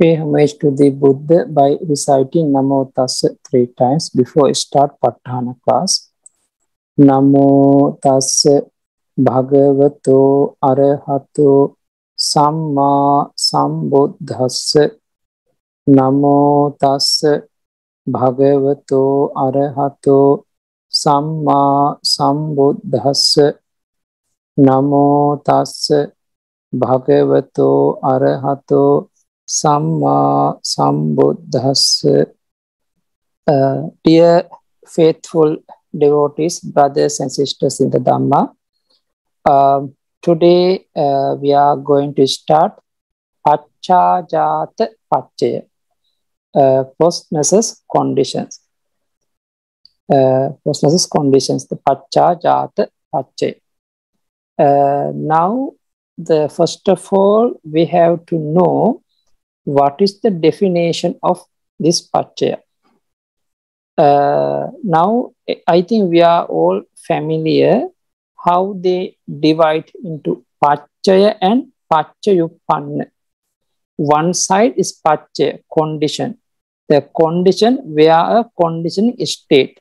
Pay homage to the Buddha by reciting Namo Tassa three times before start Patthana class. Namo Tassa Bhagavato Arahato Samma Sambuddhassa Namo Tassa Bhagavato Arahato Samma Sambuddhassa Namo Tassa Bhagavato Arahato Some Sambuddhas. Uh, dear faithful devotees, brothers and sisters in the Dhamma, today uh, we are going to start Achajata Pachaya, uh, postnesses conditions. Uh, postnesses conditions, the Pachajata Pachaya. Uh, now, the first of all, we have to know what is the definition of this pachaya? Uh, now, I think we are all familiar how they divide into pachaya and pachayupanna. One side is pachaya, condition. The condition where a conditioning state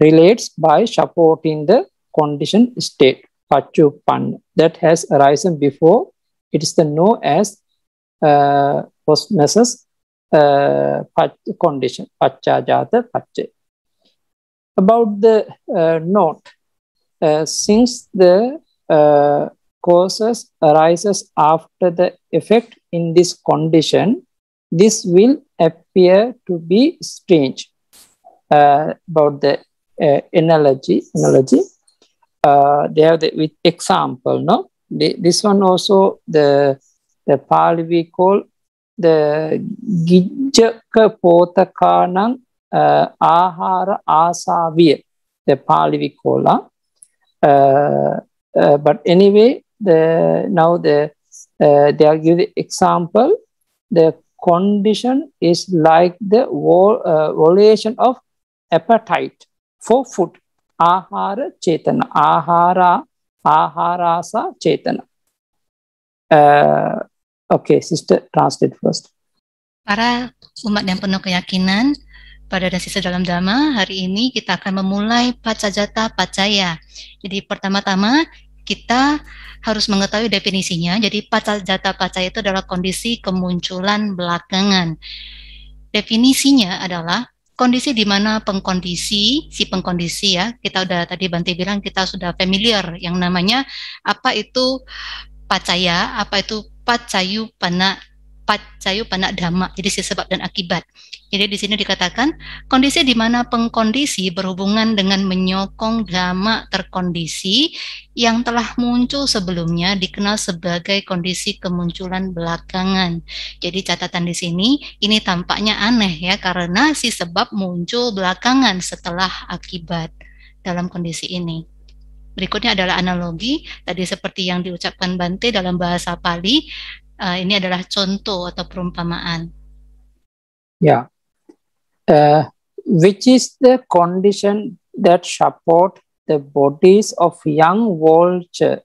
relates by supporting the condition state, pachupanna, that has arisen before. It is the known as uh, post-meses uh, condition, pachajata pache. About the uh, note, uh, since the uh, causes arises after the effect in this condition, this will appear to be strange. Uh, about the uh, analogy, analogy. Uh, they have the with example, no? The, this one also the the Pali we call the ගිජ්ජක පෝතකානං ආහාර ආසාවිය the Pali we call uh, uh, but anyway the now the uh, they are give the example the condition is like the vol, uh, violation of appetite for food ahara chetana ahara aharasa chetana uh, Okay, sister, translate first. Para umat yang penuh keyakinan, pada sisa dalam dhamma, hari ini kita akan memulai pacajata pacaya. Jadi pertama-tama kita harus mengetahui definisinya. Jadi pacajata pacaya itu adalah kondisi kemunculan belakangan. Definisinya adalah kondisi di mana pengkondisi, si pengkondisi ya, kita udah tadi Banti bilang kita sudah familiar yang namanya apa itu pacaya, apa itu pacayu pana pacayu pana dhamma, jadi si sebab dan akibat. Jadi di sini dikatakan kondisi di mana pengkondisi berhubungan dengan menyokong dhamma terkondisi yang telah muncul sebelumnya dikenal sebagai kondisi kemunculan belakangan. Jadi catatan di sini ini tampaknya aneh ya karena si sebab muncul belakangan setelah akibat dalam kondisi ini. Berikutnya adalah analogi, tadi seperti yang diucapkan Bante dalam bahasa Pali, uh, ini adalah contoh atau perumpamaan. Ya, yeah. uh, which is the condition that support the bodies of young vulture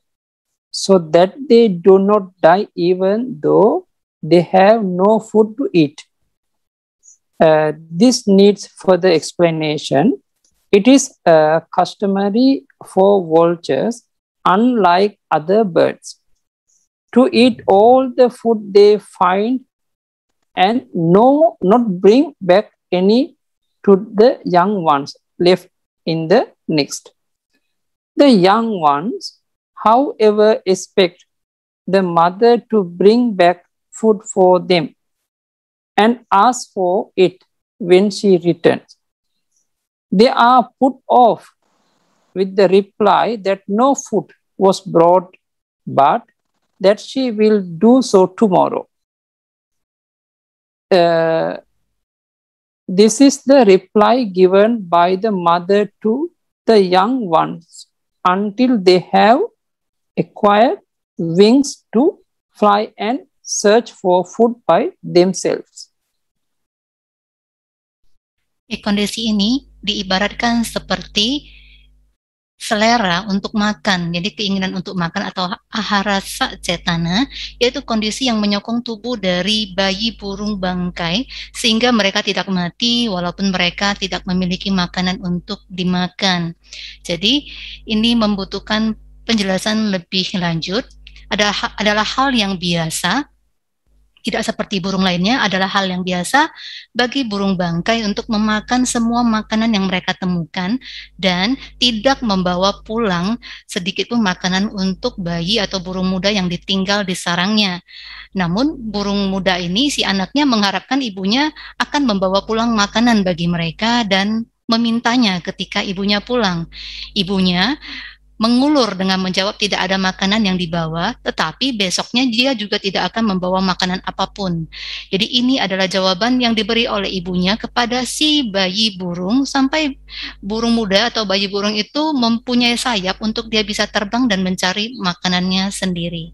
so that they do not die even though they have no food to eat. Uh, this needs further explanation It is uh, customary for vultures, unlike other birds, to eat all the food they find and no, not bring back any to the young ones left in the next. The young ones, however, expect the mother to bring back food for them and ask for it when she returns. They are put off with the reply that no food was brought, but that she will do so tomorrow. Uh, this is the reply given by the mother to the young ones until they have acquired wings to fly and search for food by themselves. ini diibaratkan seperti selera untuk makan, jadi keinginan untuk makan atau aharasa cetana, yaitu kondisi yang menyokong tubuh dari bayi burung bangkai sehingga mereka tidak mati walaupun mereka tidak memiliki makanan untuk dimakan. Jadi ini membutuhkan penjelasan lebih lanjut. Ada adalah hal yang biasa tidak seperti burung lainnya adalah hal yang biasa bagi burung bangkai untuk memakan semua makanan yang mereka temukan dan tidak membawa pulang sedikit pun makanan untuk bayi atau burung muda yang ditinggal di sarangnya. Namun burung muda ini si anaknya mengharapkan ibunya akan membawa pulang makanan bagi mereka dan memintanya ketika ibunya pulang. Ibunya mengulur dengan menjawab tidak ada makanan yang dibawa, tetapi besoknya dia juga tidak akan membawa makanan apapun. Jadi ini adalah jawaban yang diberi oleh ibunya kepada si bayi burung sampai burung muda atau bayi burung itu mempunyai sayap untuk dia bisa terbang dan mencari makanannya sendiri.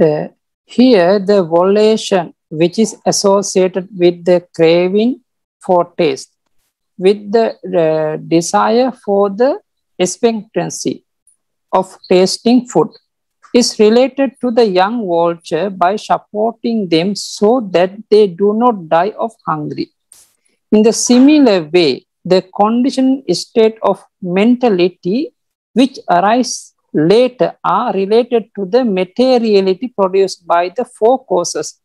The, here the volition which is associated with the craving for taste with the uh, desire for the expectancy of tasting food is related to the young vulture by supporting them so that they do not die of hunger. In the similar way, the conditioned state of mentality which arise later are related to the materiality produced by the four causes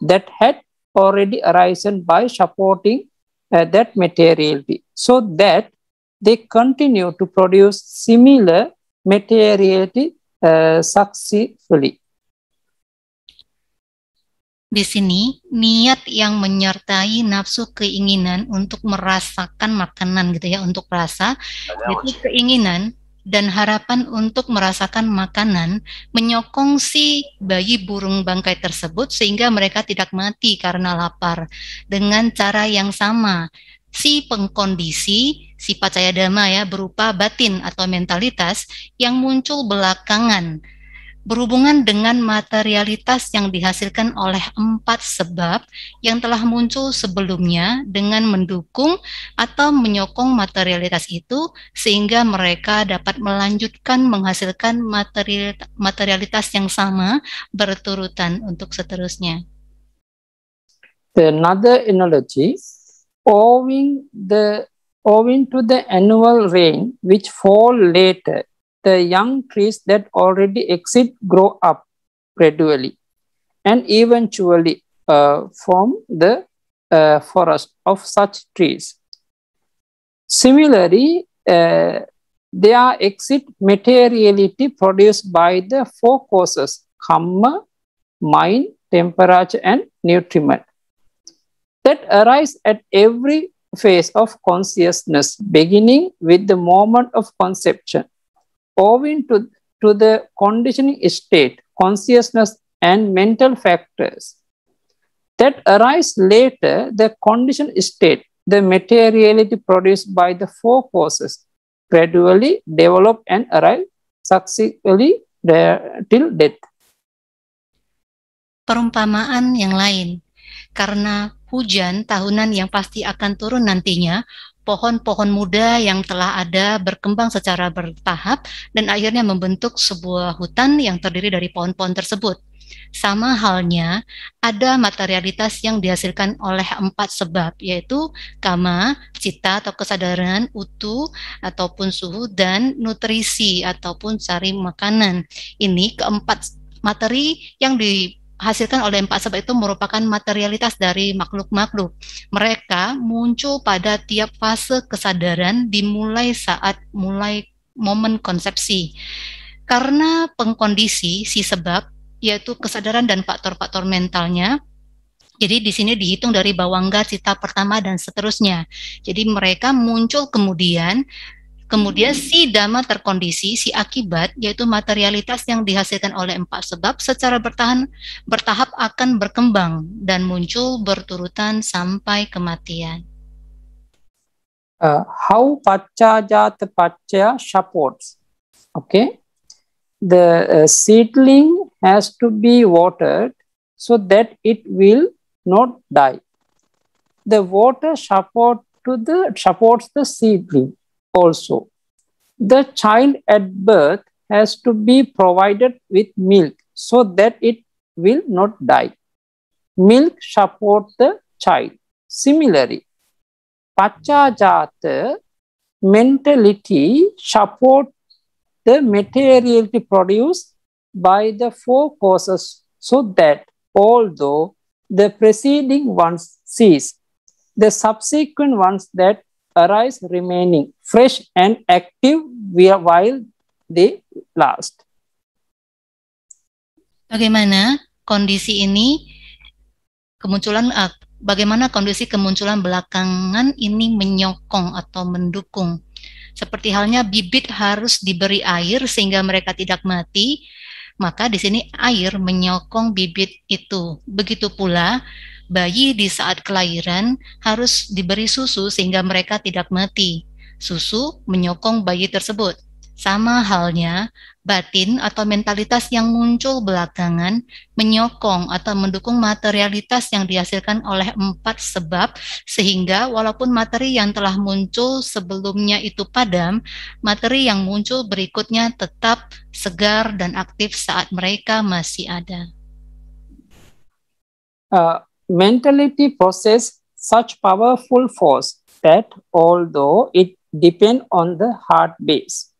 that had already arisen by supporting uh, that material B so that they continue to produce similar materiality uh, successfully. Di sini, niat yang menyertai nafsu keinginan untuk merasakan makanan gitu ya, untuk rasa, itu keinginan dan harapan untuk merasakan makanan menyokong si bayi burung bangkai tersebut sehingga mereka tidak mati karena lapar dengan cara yang sama si pengkondisi si pacaya damai ya berupa batin atau mentalitas yang muncul belakangan berhubungan dengan materialitas yang dihasilkan oleh empat sebab yang telah muncul sebelumnya dengan mendukung atau menyokong materialitas itu sehingga mereka dapat melanjutkan menghasilkan materialitas yang sama berturutan untuk seterusnya. Another analogy, owing the owing to the annual rain which fall later the young trees that already exist grow up gradually and eventually uh, form the uh, forest of such trees. Similarly, uh, there exist materiality produced by the four causes karma, mind, temperature, and nutriment that arise at every phase of consciousness, beginning with the moment of conception owing to, to the conditioning state, consciousness, and mental factors that arise later, the conditioned state, the materiality produced by the four causes, gradually develop and arrive there till death. Perumpamaan yang lain, karena hujan tahunan yang pasti akan turun nantinya, pohon-pohon muda yang telah ada berkembang secara bertahap dan akhirnya membentuk sebuah hutan yang terdiri dari pohon-pohon tersebut. Sama halnya, ada materialitas yang dihasilkan oleh empat sebab, yaitu kama, cita atau kesadaran, utu ataupun suhu, dan nutrisi ataupun cari makanan. Ini keempat materi yang di hasilkan oleh empat sebab itu merupakan materialitas dari makhluk-makhluk. Mereka muncul pada tiap fase kesadaran dimulai saat mulai momen konsepsi. Karena pengkondisi si sebab yaitu kesadaran dan faktor-faktor mentalnya. Jadi di sini dihitung dari bawangga cita pertama dan seterusnya. Jadi mereka muncul kemudian Kemudian si dama terkondisi, si akibat yaitu materialitas yang dihasilkan oleh empat sebab secara bertahan bertahap akan berkembang dan muncul berturutan sampai kematian. Uh, how pachajat pachaya supports. Okay, the uh, seedling has to be watered so that it will not die. The water support to the supports the seedling. also. The child at birth has to be provided with milk so that it will not die. Milk supports the child. Similarly, Pachajata mentality supports the material produced by the four causes so that although the preceding ones cease, the subsequent ones that arise remaining fresh and active while they last. Bagaimana kondisi ini kemunculan uh, bagaimana kondisi kemunculan belakangan ini menyokong atau mendukung seperti halnya bibit harus diberi air sehingga mereka tidak mati maka di sini air menyokong bibit itu begitu pula bayi di saat kelahiran harus diberi susu sehingga mereka tidak mati. Susu menyokong bayi tersebut. Sama halnya, batin atau mentalitas yang muncul belakangan menyokong atau mendukung materialitas yang dihasilkan oleh empat sebab sehingga walaupun materi yang telah muncul sebelumnya itu padam, materi yang muncul berikutnya tetap segar dan aktif saat mereka masih ada. Uh, mentality possesses such powerful force that although it depends on the heart base,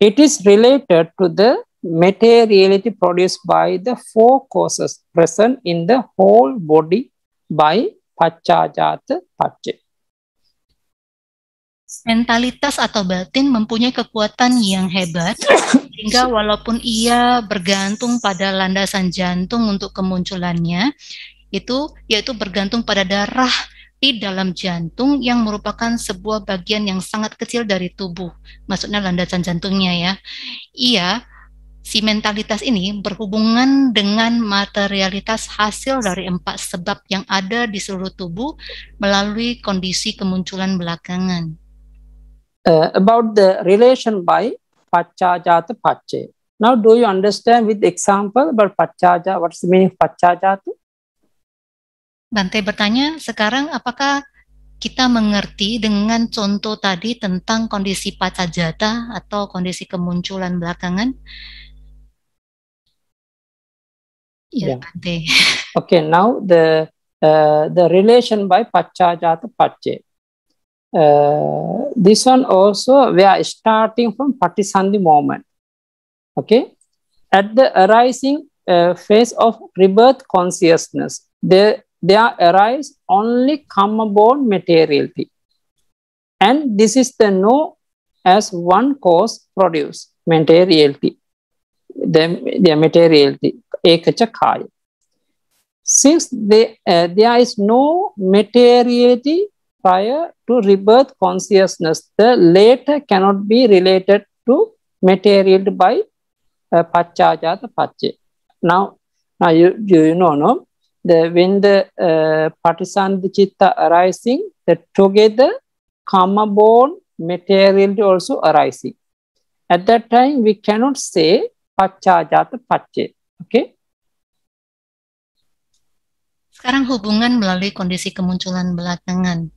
it is related to the materiality produced by the four causes present in the whole body by Pacajata Pace. Mentalitas atau batin mempunyai kekuatan yang hebat sehingga walaupun ia bergantung pada landasan jantung untuk kemunculannya, itu yaitu bergantung pada darah di dalam jantung yang merupakan sebuah bagian yang sangat kecil dari tubuh. Maksudnya landasan jantungnya ya. Ia si mentalitas ini berhubungan dengan materialitas hasil dari empat sebab yang ada di seluruh tubuh melalui kondisi kemunculan belakangan. Uh, about the relation by paccaja to pacce. Now do you understand with example about paccaja? What's the meaning of Bante bertanya, sekarang apakah kita mengerti dengan contoh tadi tentang kondisi pacajata atau kondisi kemunculan belakangan? Iya, ya, yeah. Bante. okay, now the uh, the relation by pacajata pacce. Uh, this one also we are starting from patisandhi moment. Okay, at the arising uh, phase of rebirth consciousness, there there arise only karma born materiality. And this is the no as one cause produce materiality. The, the materiality, ekacha Since they, uh, there is no materiality prior to rebirth consciousness, the later cannot be related to material by uh, pachajata pache. Now, now you, you know, no? the when the uh, partisan chitta arising, the together karma born materiality also arising. At that time, we cannot say pacca pacce Okay. Sekarang hubungan melalui kondisi kemunculan belakangan.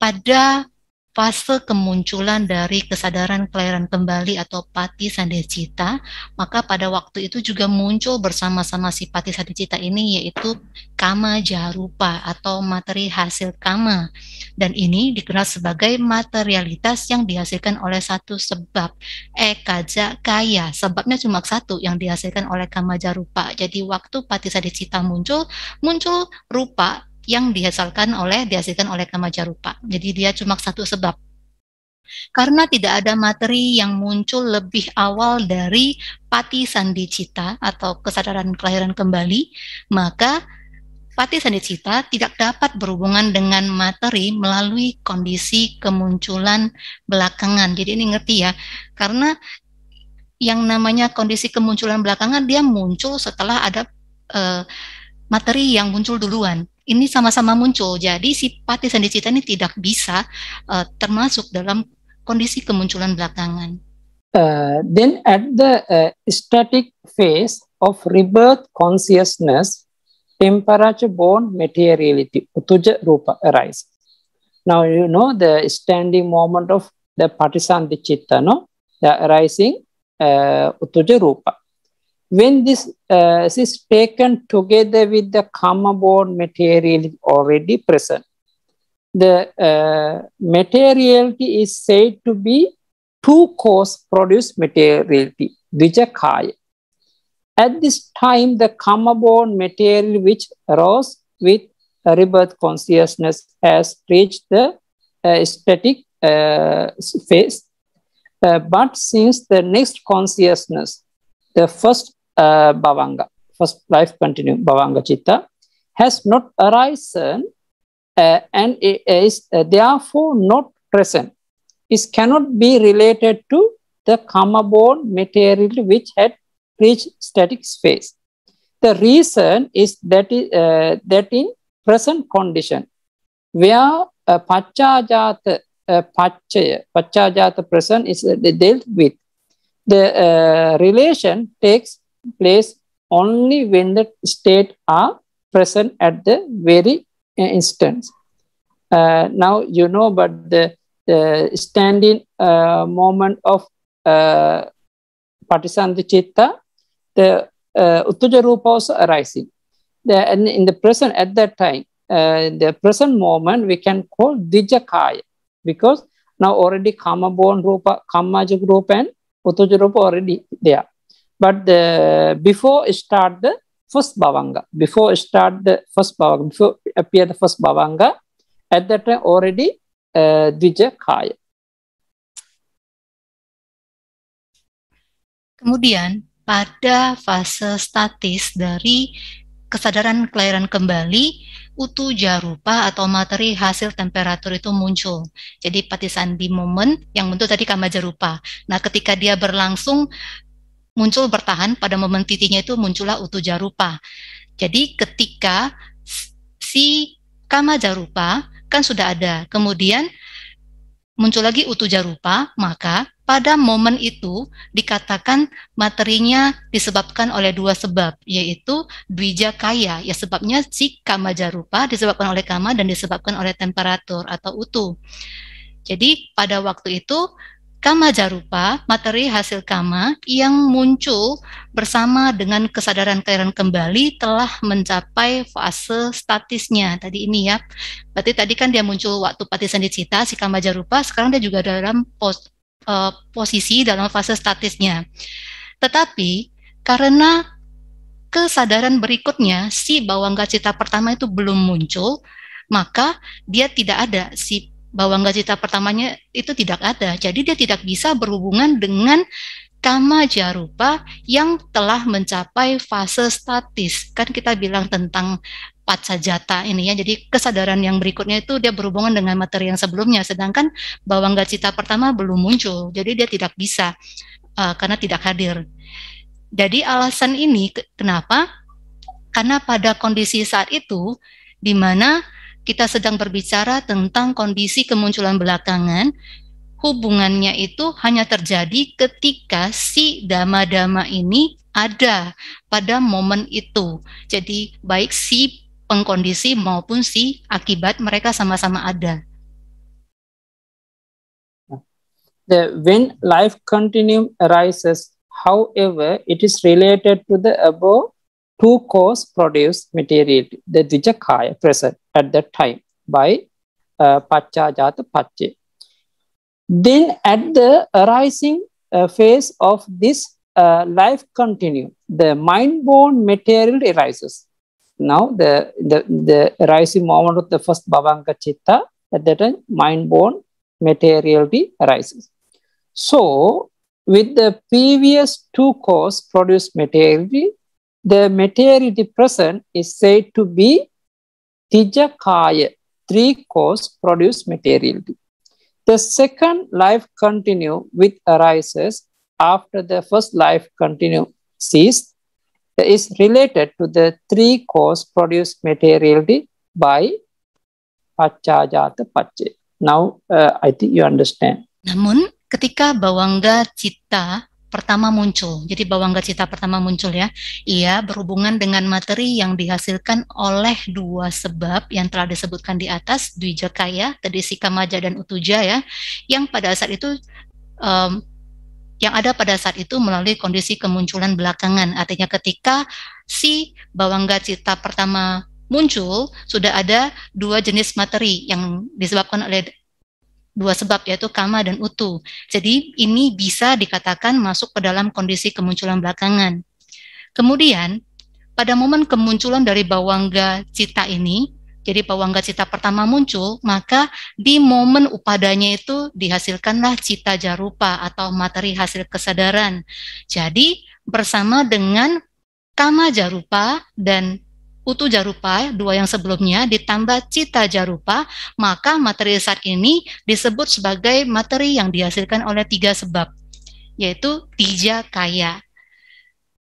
Pada fase kemunculan dari kesadaran kelahiran kembali atau pati sandecita, maka pada waktu itu juga muncul bersama-sama si pati sandecita ini yaitu kama jarupa atau materi hasil kama. Dan ini dikenal sebagai materialitas yang dihasilkan oleh satu sebab, ekaja kaya. Sebabnya cuma satu yang dihasilkan oleh kama jarupa. Jadi waktu pati sandecita muncul, muncul rupa yang dihasilkan oleh dihasilkan oleh kemaja rupa. Jadi dia cuma satu sebab. Karena tidak ada materi yang muncul lebih awal dari pati cita atau kesadaran kelahiran kembali, maka pati cita tidak dapat berhubungan dengan materi melalui kondisi kemunculan belakangan. Jadi ini ngerti ya, karena yang namanya kondisi kemunculan belakangan dia muncul setelah ada eh, materi yang muncul duluan ini sama-sama muncul. Jadi si pati dan dicita ini tidak bisa uh, termasuk dalam kondisi kemunculan belakangan. Uh, then at the uh, static phase of rebirth consciousness, temperature-born materiality, utuja rupa arise. Now you know the standing moment of the partisan dichitta, no? The arising uh, utuja rupa. When this uh, is taken together with the karma born material already present, the uh, materiality is said to be two cause produced materiality, vijakaya. At this time, the karma born material which arose with rebirth consciousness has reached the uh, static uh, phase. Uh, but since the next consciousness, the first uh, bhavanga, first life continuing bhavanga Chitta has not arisen uh, and is uh, therefore not present. It cannot be related to the karma born material which had reached static space. The reason is that, uh, that in present condition, where uh, pachajata, uh, pachaya, pachajata present is uh, dealt with, the uh, relation takes place only when the state are present at the very uh, instance. Uh, now you know about the, the standing uh, moment of uh, Patisandhi Chitta, the uh, Rupa also arising. The, and in the present, at that time, uh, the present moment we can call Dijakaya because now already Kama born Rupa, Kamaja Rupa and Uttaja Rupa already there. But the, before start the first bhavanga, before start the first bhavanga, before appear the first bhavanga, at that time already uh, dvija kaya. Kemudian pada fase statis dari kesadaran kelahiran kembali, utu jarupa atau materi hasil temperatur itu muncul. Jadi patisandi momen yang bentuk tadi kama jarupa. Nah, ketika dia berlangsung muncul bertahan pada momen titiknya itu muncullah utu jarupa. Jadi ketika si kama jarupa kan sudah ada, kemudian muncul lagi utu jarupa, maka pada momen itu dikatakan materinya disebabkan oleh dua sebab, yaitu dwija kaya, ya sebabnya si kama jarupa disebabkan oleh kama dan disebabkan oleh temperatur atau utu. Jadi pada waktu itu Kama jarupa materi hasil kama yang muncul bersama dengan kesadaran kairan kembali telah mencapai fase statisnya tadi ini ya. Berarti tadi kan dia muncul waktu pati sandicita si kama jarupa sekarang dia juga dalam pos, uh, posisi dalam fase statisnya. Tetapi karena kesadaran berikutnya si bawang cita pertama itu belum muncul, maka dia tidak ada si bahwa cita pertamanya itu tidak ada. Jadi dia tidak bisa berhubungan dengan kama jarupa yang telah mencapai fase statis. Kan kita bilang tentang pat sajata ini ya. Jadi kesadaran yang berikutnya itu dia berhubungan dengan materi yang sebelumnya. Sedangkan bawang cita pertama belum muncul. Jadi dia tidak bisa uh, karena tidak hadir. Jadi alasan ini kenapa? Karena pada kondisi saat itu di mana kita sedang berbicara tentang kondisi kemunculan belakangan, hubungannya itu hanya terjadi ketika si dama-dama ini ada pada momen itu. Jadi baik si pengkondisi maupun si akibat mereka sama-sama ada. The when life continuum arises, however, it is related to the above two cores produce material The which present at that time by uh, Jata pache. Then at the arising uh, phase of this uh, life continuum, the mind-born material arises. Now the, the, the arising moment of the first Bhavanga Chitta, at that time mind-born materiality arises. So with the previous two cores produced materiality, the materiality present is said to be Tijakaya, three cause produce materiality. The second life continue with arises after the first life continue ceased. is related to the three cause produce materiality by Pachajata Pache. Now, uh, I think you understand. Namun, ketika bawangga cita pertama muncul. Jadi bawang gacita pertama muncul ya. Ia berhubungan dengan materi yang dihasilkan oleh dua sebab yang telah disebutkan di atas, Dwijakaya, tadi Sikamaja dan Utuja ya, yang pada saat itu um, yang ada pada saat itu melalui kondisi kemunculan belakangan. Artinya ketika si bawang gacita pertama muncul, sudah ada dua jenis materi yang disebabkan oleh dua sebab yaitu kama dan utu. Jadi ini bisa dikatakan masuk ke dalam kondisi kemunculan belakangan. Kemudian pada momen kemunculan dari bawangga cita ini, jadi bawangga cita pertama muncul, maka di momen upadanya itu dihasilkanlah cita jarupa atau materi hasil kesadaran. Jadi bersama dengan kama jarupa dan Utu jarupa, dua yang sebelumnya, ditambah cita jarupa, maka materi saat ini disebut sebagai materi yang dihasilkan oleh tiga sebab, yaitu tija kaya.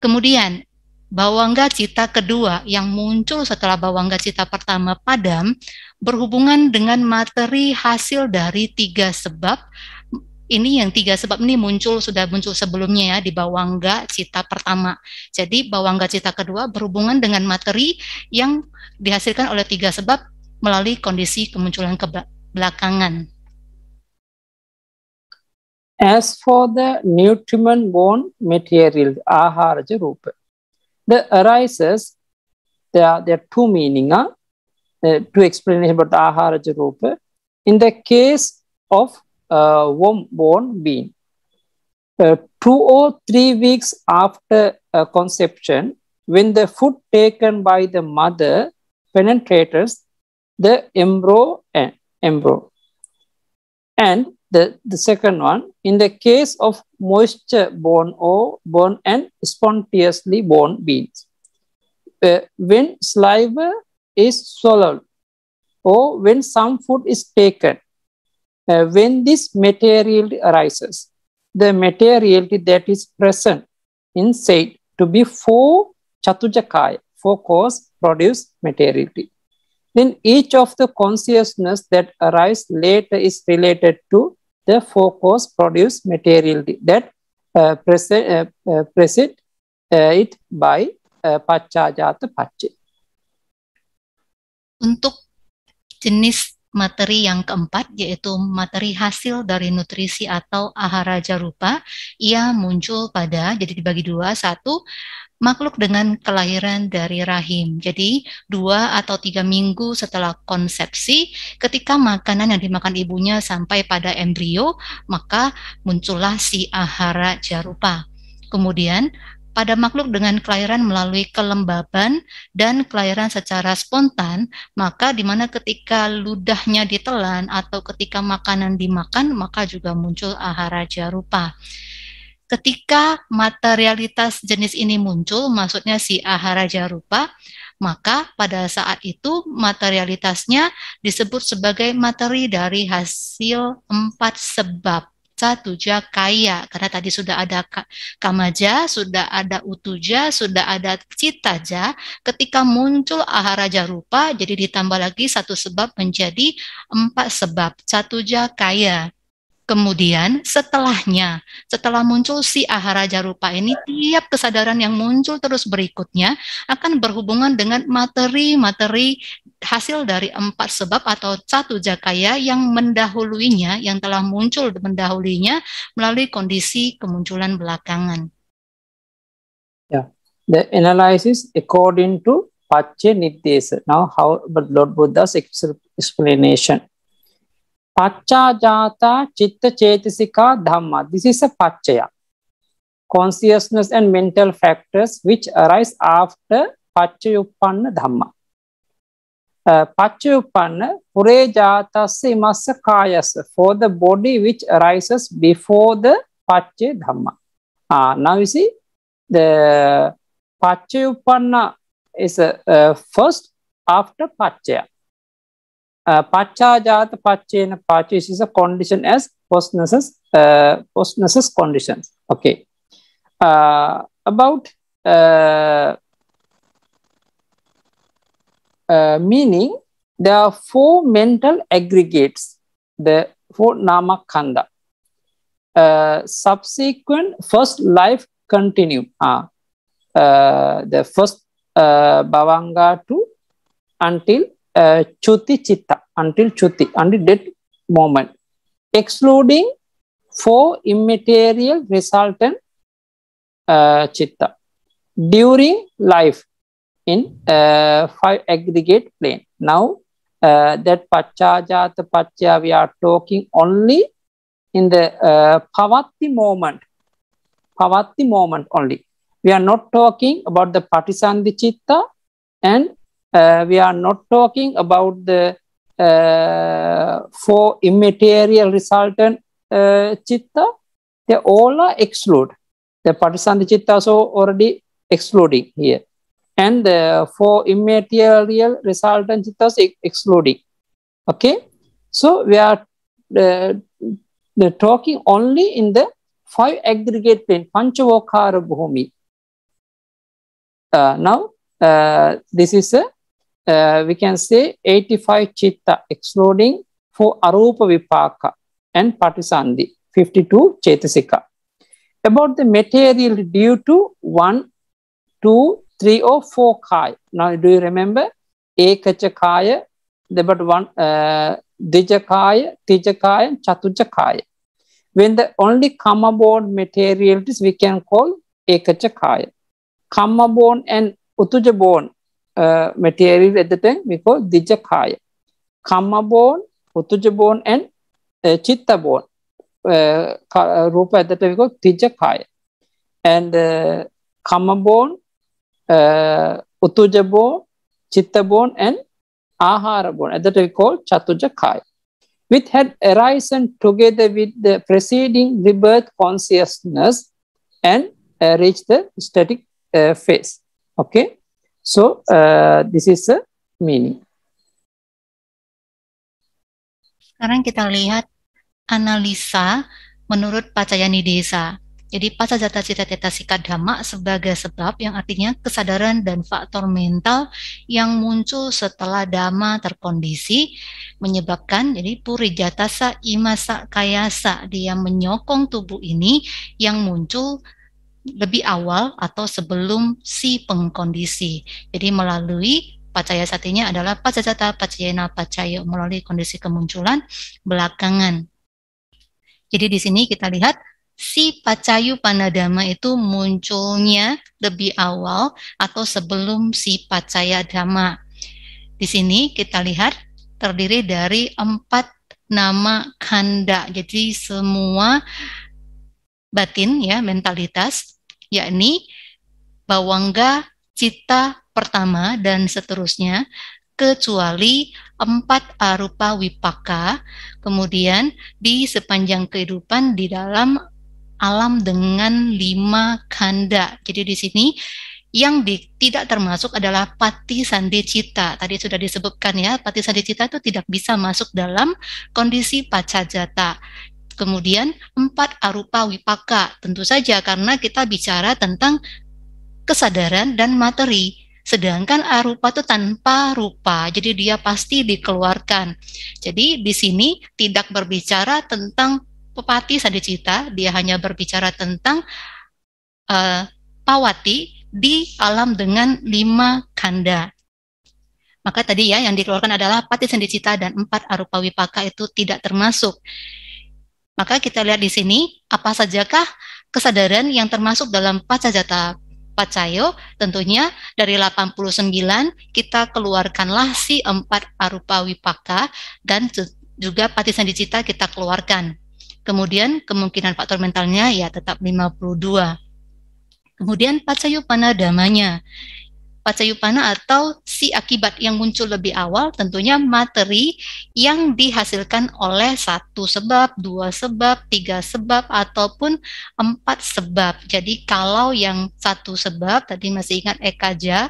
Kemudian, bawangga cita kedua yang muncul setelah bawangga cita pertama padam berhubungan dengan materi hasil dari tiga sebab ini yang tiga sebab ini muncul sudah muncul sebelumnya ya di Bawangga Cita pertama. Jadi Bawangga Cita kedua berhubungan dengan materi yang dihasilkan oleh tiga sebab melalui kondisi kemunculan kebelakangan. As for the nutriment born material ahar rupa, the arises there are, there are two meaning, uh, two explanation about ahar rupa. In the case of uh, womb-born Uh, two or three weeks after uh, conception, when the food taken by the mother penetrates the embryo and embryo. And the, the second one, in the case of moisture born or born and spontaneously born beans, uh, when saliva is swallowed or when some food is taken, uh, when this materiality arises, the materiality that is present in said to be four chatujakaya, four cause produce materiality. Then each of the consciousness that arise later is related to the four cause produce materiality that uh, present, uh, uh, present uh, it by uh, pacca jata Untuk jenis materi yang keempat yaitu materi hasil dari nutrisi atau ahara jarupa. Ia muncul pada jadi dibagi dua, satu makhluk dengan kelahiran dari rahim. Jadi dua atau tiga minggu setelah konsepsi, ketika makanan yang dimakan ibunya sampai pada embrio, maka muncullah si ahara jarupa. Kemudian pada makhluk dengan kelahiran melalui kelembaban dan kelahiran secara spontan, maka di mana ketika ludahnya ditelan atau ketika makanan dimakan, maka juga muncul aharaja jarupa. Ketika materialitas jenis ini muncul, maksudnya si aharaja jarupa, maka pada saat itu materialitasnya disebut sebagai materi dari hasil empat sebab tuja kaya karena tadi sudah ada kamaja, sudah ada utuja, sudah ada citaja. Ketika muncul aharaja rupa, jadi ditambah lagi satu sebab menjadi empat sebab. Satuja kaya. Kemudian setelahnya, setelah muncul si ahara jarupa ini, tiap kesadaran yang muncul terus berikutnya akan berhubungan dengan materi-materi hasil dari empat sebab atau satu jakaya yang mendahuluinya, yang telah muncul mendahulinya melalui kondisi kemunculan belakangan. Yeah. The analysis according to Pache Nidesa. Now, how but Lord Buddha's explanation. Pachchajaata chitta chetasika dhamma. This is a pachchaya. Consciousness and mental factors which arise after pachchayupanna dhamma. Pachayupanna purejatasi massa kayasa for the body which arises before the pachay dhamma. Uh, now you see the pachayupanna is uh, uh, first after pachaya. uh, pachajata pachena pacha is a condition as postnesses uh, postnesses conditions okay uh, about uh, uh, meaning there are four mental aggregates the four nama khanda uh, subsequent first life continue. uh, uh, the first uh, bhavanga to until uh, chuti chitta until chuti, until that moment, excluding four immaterial resultant uh, chitta during life in uh, five aggregate plane. Now, uh, that pachajata pachya, we are talking only in the uh, pavati moment, pavati moment only. We are not talking about the patisandhi chitta and uh, we are not talking about the uh, four immaterial resultant uh, chitta. They all are excluded. The patisandhi chitta is already excluding here. And the four immaterial resultant is excluding. Okay? So we are uh, talking only in the five aggregate plane, Panchavokara Bhumi. Uh, now, uh, this is a uh, we can say 85 chitta excluding for arupa vipaka and patisandhi 52 chetasika about the material due to one two three or four kaya now do you remember Ekachakaya, kaya but one uh, dijakaya tijakaya and chatujakaya when the only karma born is, we can call ekachakaya kaya born and utuja born material at the time, we call dijakaya Kamma bone, Putuja bone, and uh, Chitta bone. Uh, rupa at the time, we call dijakaya And uh, Kamma bone, uh, Utuja bone, Chitta bone, and Ahara bone. At the time, we call chatuja kaya Which had arisen together with the preceding rebirth consciousness and uh, reached the static uh, phase. Okay. So uh, this is the meaning. Sekarang kita lihat analisa menurut Pacayani Desa. Jadi pasajata cita-cita sikat sebagai sebab yang artinya kesadaran dan faktor mental yang muncul setelah dhamma terkondisi menyebabkan jadi puri jatasa imasa kayasa dia menyokong tubuh ini yang muncul lebih awal atau sebelum si pengkondisi. Jadi melalui pacaya satinya adalah pacacata, pacayana pacayo melalui kondisi kemunculan belakangan. Jadi di sini kita lihat si pacayu panadama itu munculnya lebih awal atau sebelum si pacaya dama. Di sini kita lihat terdiri dari empat nama kanda. Jadi semua batin ya mentalitas yakni Bawangga, Cita pertama dan seterusnya, kecuali empat arupa wipaka, kemudian di sepanjang kehidupan di dalam alam dengan lima kanda. Jadi di sini yang di, tidak termasuk adalah pati sandi cita. Tadi sudah disebutkan ya, pati sandi cita itu tidak bisa masuk dalam kondisi pacajata. Kemudian empat arupa wipaka, tentu saja karena kita bicara tentang kesadaran dan materi. Sedangkan arupa itu tanpa rupa, jadi dia pasti dikeluarkan. Jadi di sini tidak berbicara tentang pepati sadicita, dia hanya berbicara tentang uh, pawati di alam dengan lima kanda. Maka tadi ya yang dikeluarkan adalah pati sandicita dan empat arupa wipaka itu tidak termasuk. Maka kita lihat di sini apa sajakah kesadaran yang termasuk dalam pacajata pacayo tentunya dari 89 kita keluarkanlah si empat arupa wipaka dan juga patisan dicita kita keluarkan. Kemudian kemungkinan faktor mentalnya ya tetap 52. Kemudian pacayo panadamanya Pacayupana atau si akibat yang muncul lebih awal tentunya materi yang dihasilkan oleh satu sebab, dua sebab, tiga sebab ataupun empat sebab. Jadi kalau yang satu sebab tadi masih ingat ekaja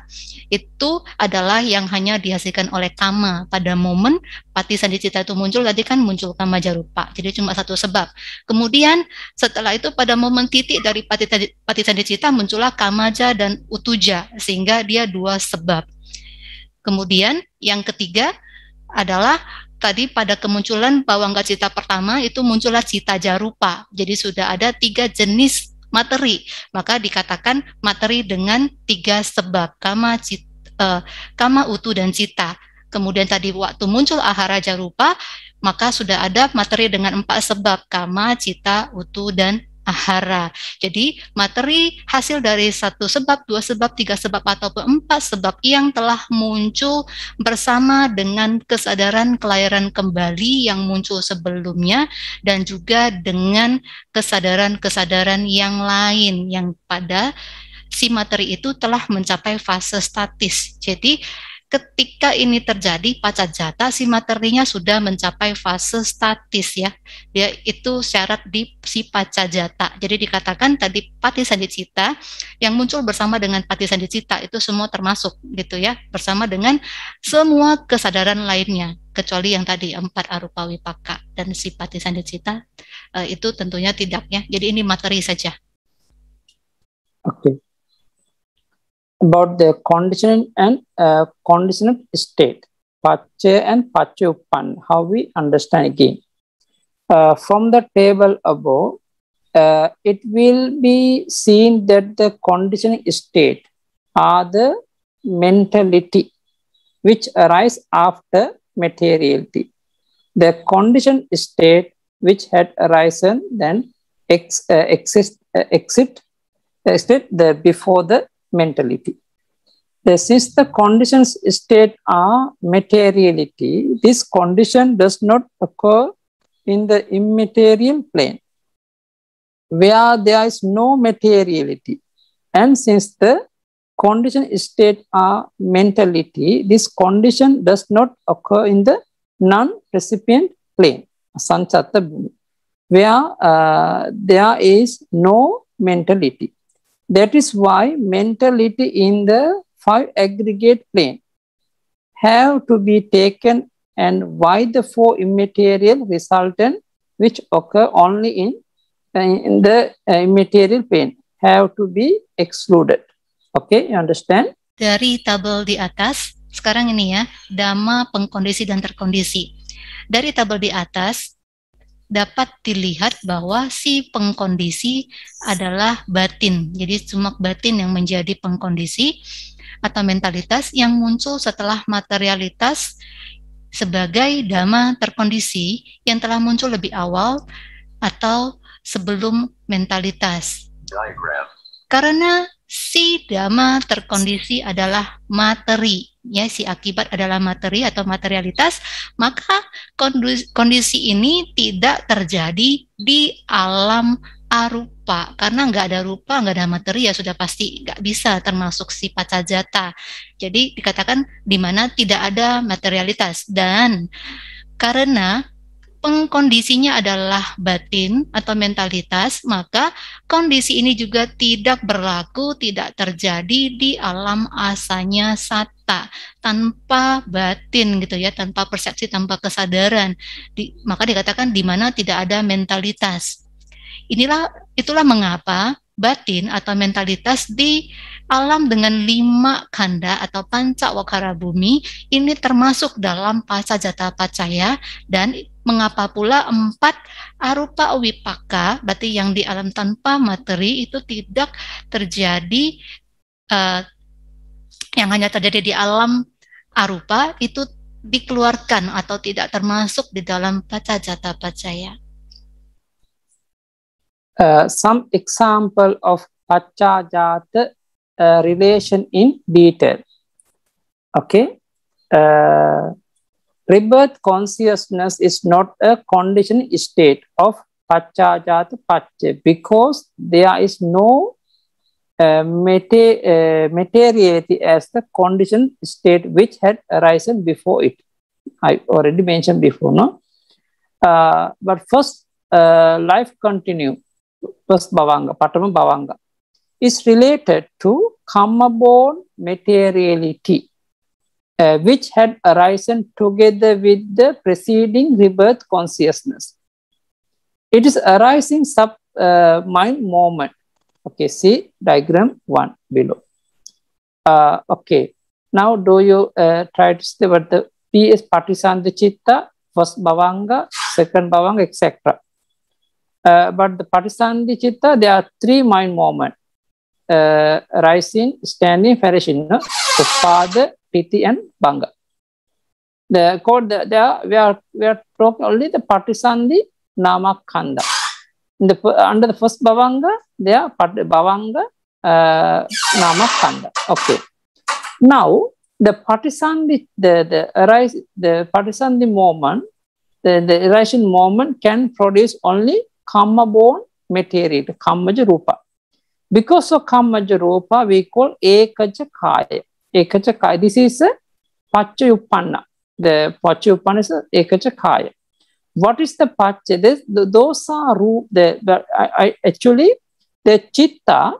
itu adalah yang hanya dihasilkan oleh kama pada momen pati sandicita itu muncul tadi kan muncul kama jarupa. Jadi cuma satu sebab. Kemudian setelah itu pada momen titik dari pati pati sandicita muncullah kamaja dan utuja sehingga dia dua sebab. Kemudian yang ketiga adalah tadi pada kemunculan bawangga cita pertama itu muncullah cita jarupa. Jadi sudah ada tiga jenis materi. Maka dikatakan materi dengan tiga sebab kama cita, uh, eh, kama utu dan cita. Kemudian tadi waktu muncul ahara jarupa, maka sudah ada materi dengan empat sebab kama, cita, utu dan ahara. Jadi materi hasil dari satu sebab, dua sebab, tiga sebab atau empat sebab yang telah muncul bersama dengan kesadaran kelahiran kembali yang muncul sebelumnya dan juga dengan kesadaran-kesadaran yang lain yang pada si materi itu telah mencapai fase statis. Jadi ketika ini terjadi pacat jata si materinya sudah mencapai fase statis ya dia itu syarat di si pacat jata jadi dikatakan tadi pati cita yang muncul bersama dengan pati cita itu semua termasuk gitu ya bersama dengan semua kesadaran lainnya kecuali yang tadi empat arupa wipaka dan si pati sandicita e, eh, itu tentunya tidaknya jadi ini materi saja about the conditioning and uh, conditioned state, pache and pache upan, how we understand again. Uh, from the table above, uh, it will be seen that the conditioning state are the mentality which arise after materiality. The conditioned state which had arisen then ex, uh, exist, uh, exit, uh, the before the mentality. Since the conditions state are materiality, this condition does not occur in the immaterial plane, where there is no materiality. And since the condition state are mentality, this condition does not occur in the non-recipient plane, sanchata bhumi, where uh, there is no mentality. That is why mentality in the five aggregate plane have to be taken and why the four immaterial resultant which occur only in, in the uh, immaterial plane have to be excluded. Okay, you understand? Dari tabel di atas, sekarang ini ya, dama pengkondisi dan terkondisi. Dari tabel di atas, dapat dilihat bahwa si pengkondisi adalah batin. Jadi cuma batin yang menjadi pengkondisi atau mentalitas yang muncul setelah materialitas sebagai dhamma terkondisi yang telah muncul lebih awal atau sebelum mentalitas. Diagram. Karena si dhamma terkondisi adalah materi ya si akibat adalah materi atau materialitas, maka kondisi ini tidak terjadi di alam arupa karena nggak ada rupa nggak ada materi ya sudah pasti nggak bisa termasuk si pacajata jadi dikatakan di mana tidak ada materialitas dan karena pengkondisinya adalah batin atau mentalitas, maka kondisi ini juga tidak berlaku, tidak terjadi di alam asanya satu mata tanpa batin gitu ya tanpa persepsi tanpa kesadaran di, maka dikatakan di mana tidak ada mentalitas inilah itulah mengapa batin atau mentalitas di alam dengan lima kanda atau panca wakara bumi ini termasuk dalam pasca jata pacaya dan mengapa pula empat arupa wipaka berarti yang di alam tanpa materi itu tidak terjadi uh, yang hanya terjadi di alam arupa itu dikeluarkan atau tidak termasuk di dalam paca jata pacaya. Uh, some example of paca jata uh, relation in detail. Okay. Uh, rebirth consciousness is not a conditioned state of paca jata pacha because there is no Uh, uh, materiality as the condition state which had arisen before it. I already mentioned before, no? Uh, but first, uh, life continue, first bhavanga, patama bhavanga, is related to karma-born materiality, which had arisen together with the preceding rebirth consciousness. It is arising sub-mind moment Okay, see diagram one below. Uh, okay, now do you uh, try to see what the P is the Chitta, first Bhavanga, second Bhavanga, etc. Uh, but the the Chitta, there are three mind movements. Uh, rising, standing, perishing. No? So, Pada, Piti, and banga. The code, there, we are, we are talking only the the nama kanda. in the under the first bhavanga there are bhavanga uh, nama khanda okay now the partisandhi the the arise the partisandhi moment the the arising moment can produce only kamma born material kammaja rupa because of kammaja rupa we call ekaja kaya ekaja kaya this is a pachayupanna the pachayupanna is ekaja kaya what is the patch? This, the, those are root. The, the I, I, actually the chitta,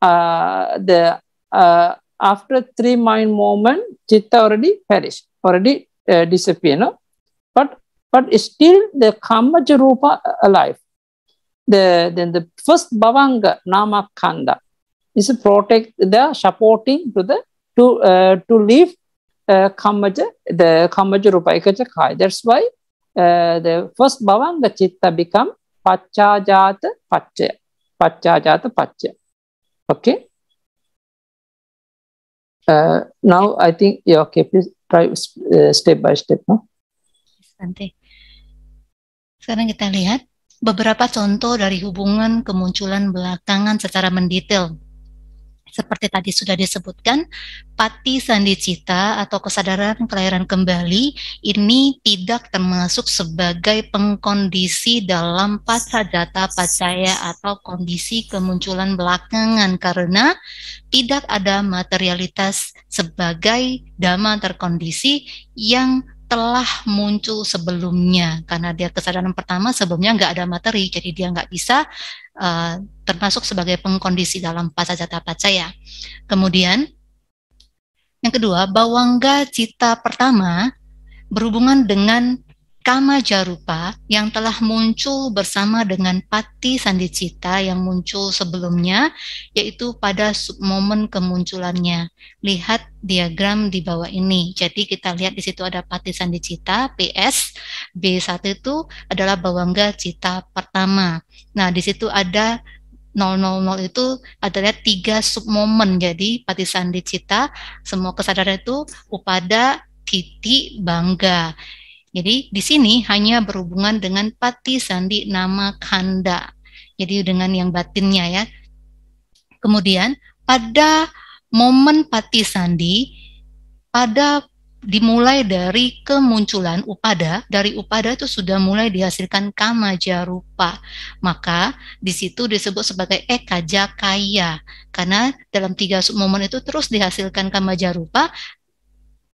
uh, the uh, after three mind moment, chitta already perished, already uh, disappear. No? But but still the kamaja rupa uh, alive. The then the first bhavanga nama kanda is protect the supporting to the to uh, to leave uh, kamaja the kamaja rupa That's why Eh, the first the chitta become jata paccha paccha jata paccha Okay. Uh, now I think, yeah, okay, please try uh, step by step. No? Nanti. Sekarang kita lihat beberapa contoh dari hubungan kemunculan belakangan secara mendetail seperti tadi sudah disebutkan, pati sandi cita atau kesadaran kelahiran kembali ini tidak termasuk sebagai pengkondisi dalam pasajata pacaya atau kondisi kemunculan belakangan karena tidak ada materialitas sebagai dama terkondisi yang telah muncul sebelumnya karena dia kesadaran pertama sebelumnya nggak ada materi jadi dia nggak bisa uh, termasuk sebagai pengkondisi dalam pasajata pacaya. Kemudian yang kedua, bawangga cita pertama berhubungan dengan kama jarupa yang telah muncul bersama dengan pati sandicita yang muncul sebelumnya, yaitu pada momen kemunculannya. Lihat diagram di bawah ini. Jadi kita lihat di situ ada pati sandicita, PS, B1 itu adalah bawangga cita pertama. Nah, di situ ada 000 itu adalah tiga submomen. Jadi pati sandicita, semua kesadaran itu upada, titik bangga jadi di sini hanya berhubungan dengan pati sandi nama kanda. Jadi dengan yang batinnya ya. Kemudian pada momen pati sandi pada dimulai dari kemunculan upada dari upada itu sudah mulai dihasilkan kama jarupa maka di situ disebut sebagai ekaja kaya karena dalam tiga momen itu terus dihasilkan kama jarupa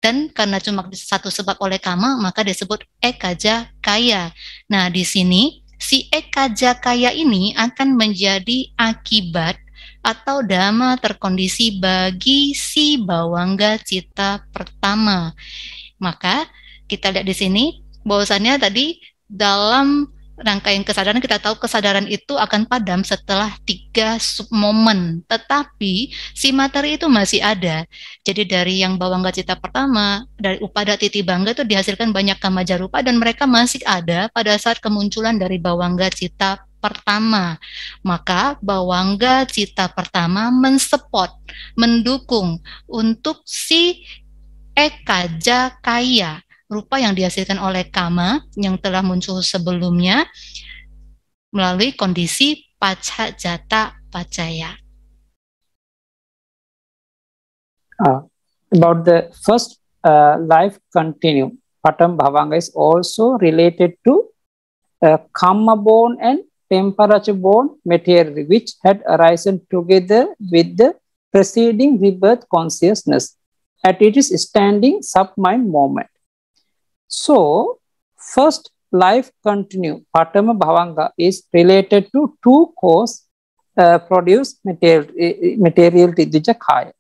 dan karena cuma satu sebab oleh kama maka disebut ekaja kaya. Nah, di sini si ekaja kaya ini akan menjadi akibat atau dharma terkondisi bagi si bawangga cita pertama. Maka kita lihat di sini bahwasannya tadi dalam rangkaian kesadaran kita tahu kesadaran itu akan padam setelah tiga momen tetapi si materi itu masih ada jadi dari yang bawangga cita pertama dari upada titi bangga itu dihasilkan banyak kama rupa dan mereka masih ada pada saat kemunculan dari bawangga cita pertama maka bawangga cita pertama mensupport mendukung untuk si Eka Jakaya rupa yang dihasilkan oleh kama yang telah muncul sebelumnya melalui kondisi paca jata pacaya. Uh, about the first uh, life continuum, Patam Bhavanga is also related to uh, Kama bone and temperature bone material which had arisen together with the preceding rebirth consciousness at its standing sub-mind moment. So, first life continue, patama bhavanga, is related to two cause uh, produce material, uh, eh, eh, material Dijakaya,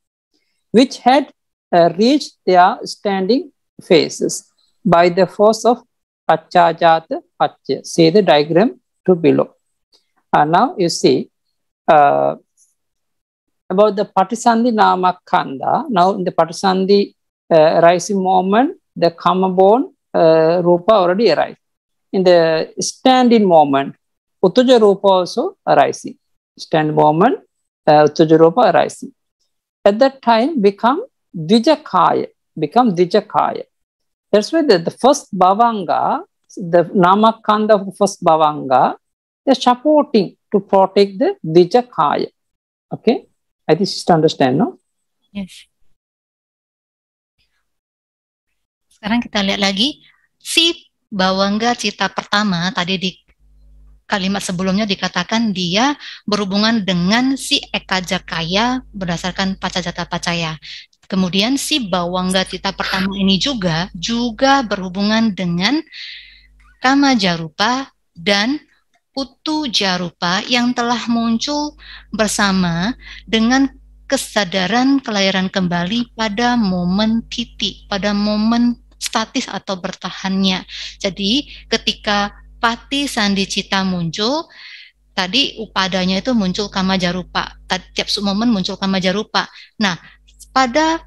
which had uh, reached their standing phases by the force of Pachajata Pacha. See the diagram to below. And now you see uh, about the Patisandhi Namakanda. Now in the Patisandhi uh, rising moment, the Kama bone uh, rupa already arrived. In the standing moment, Uttaja rupa also arising. Stand moment, uh, Uttaja rupa arising. At that time, become Dijakaya, become Dijakaya. That's why the, the first Bhavanga, the Namakanda of the first Bhavanga, they're supporting to protect the Dijakaya. Okay? I think you understand, no? Yes. Sekarang kita lihat lagi si bawangga cita pertama tadi di kalimat sebelumnya dikatakan dia berhubungan dengan si Eka Jakaya berdasarkan Pacajata Pacaya. Kemudian si bawangga cita pertama ini juga juga berhubungan dengan Kama Jarupa dan Putu Jarupa yang telah muncul bersama dengan kesadaran kelahiran kembali pada momen titik, pada momen statis atau bertahannya. Jadi ketika pati sandi cita muncul, tadi upadanya itu muncul kama jarupa. Tiap momen muncul kama jarupa. Nah, pada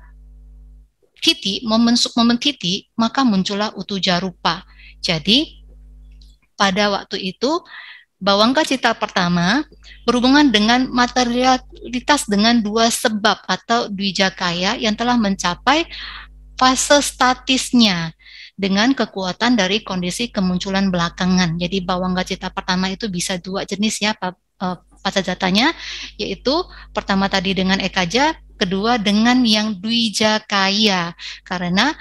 kiti, momen momen kiti, maka muncullah utu jarupa. Jadi, pada waktu itu, bawangka cita pertama berhubungan dengan materialitas dengan dua sebab atau dwijakaya yang telah mencapai fase statisnya dengan kekuatan dari kondisi kemunculan belakangan. Jadi bawang gacita pertama itu bisa dua jenis ya pasca e, jatanya, yaitu pertama tadi dengan ekaja, kedua dengan yang dwijakaya. Karena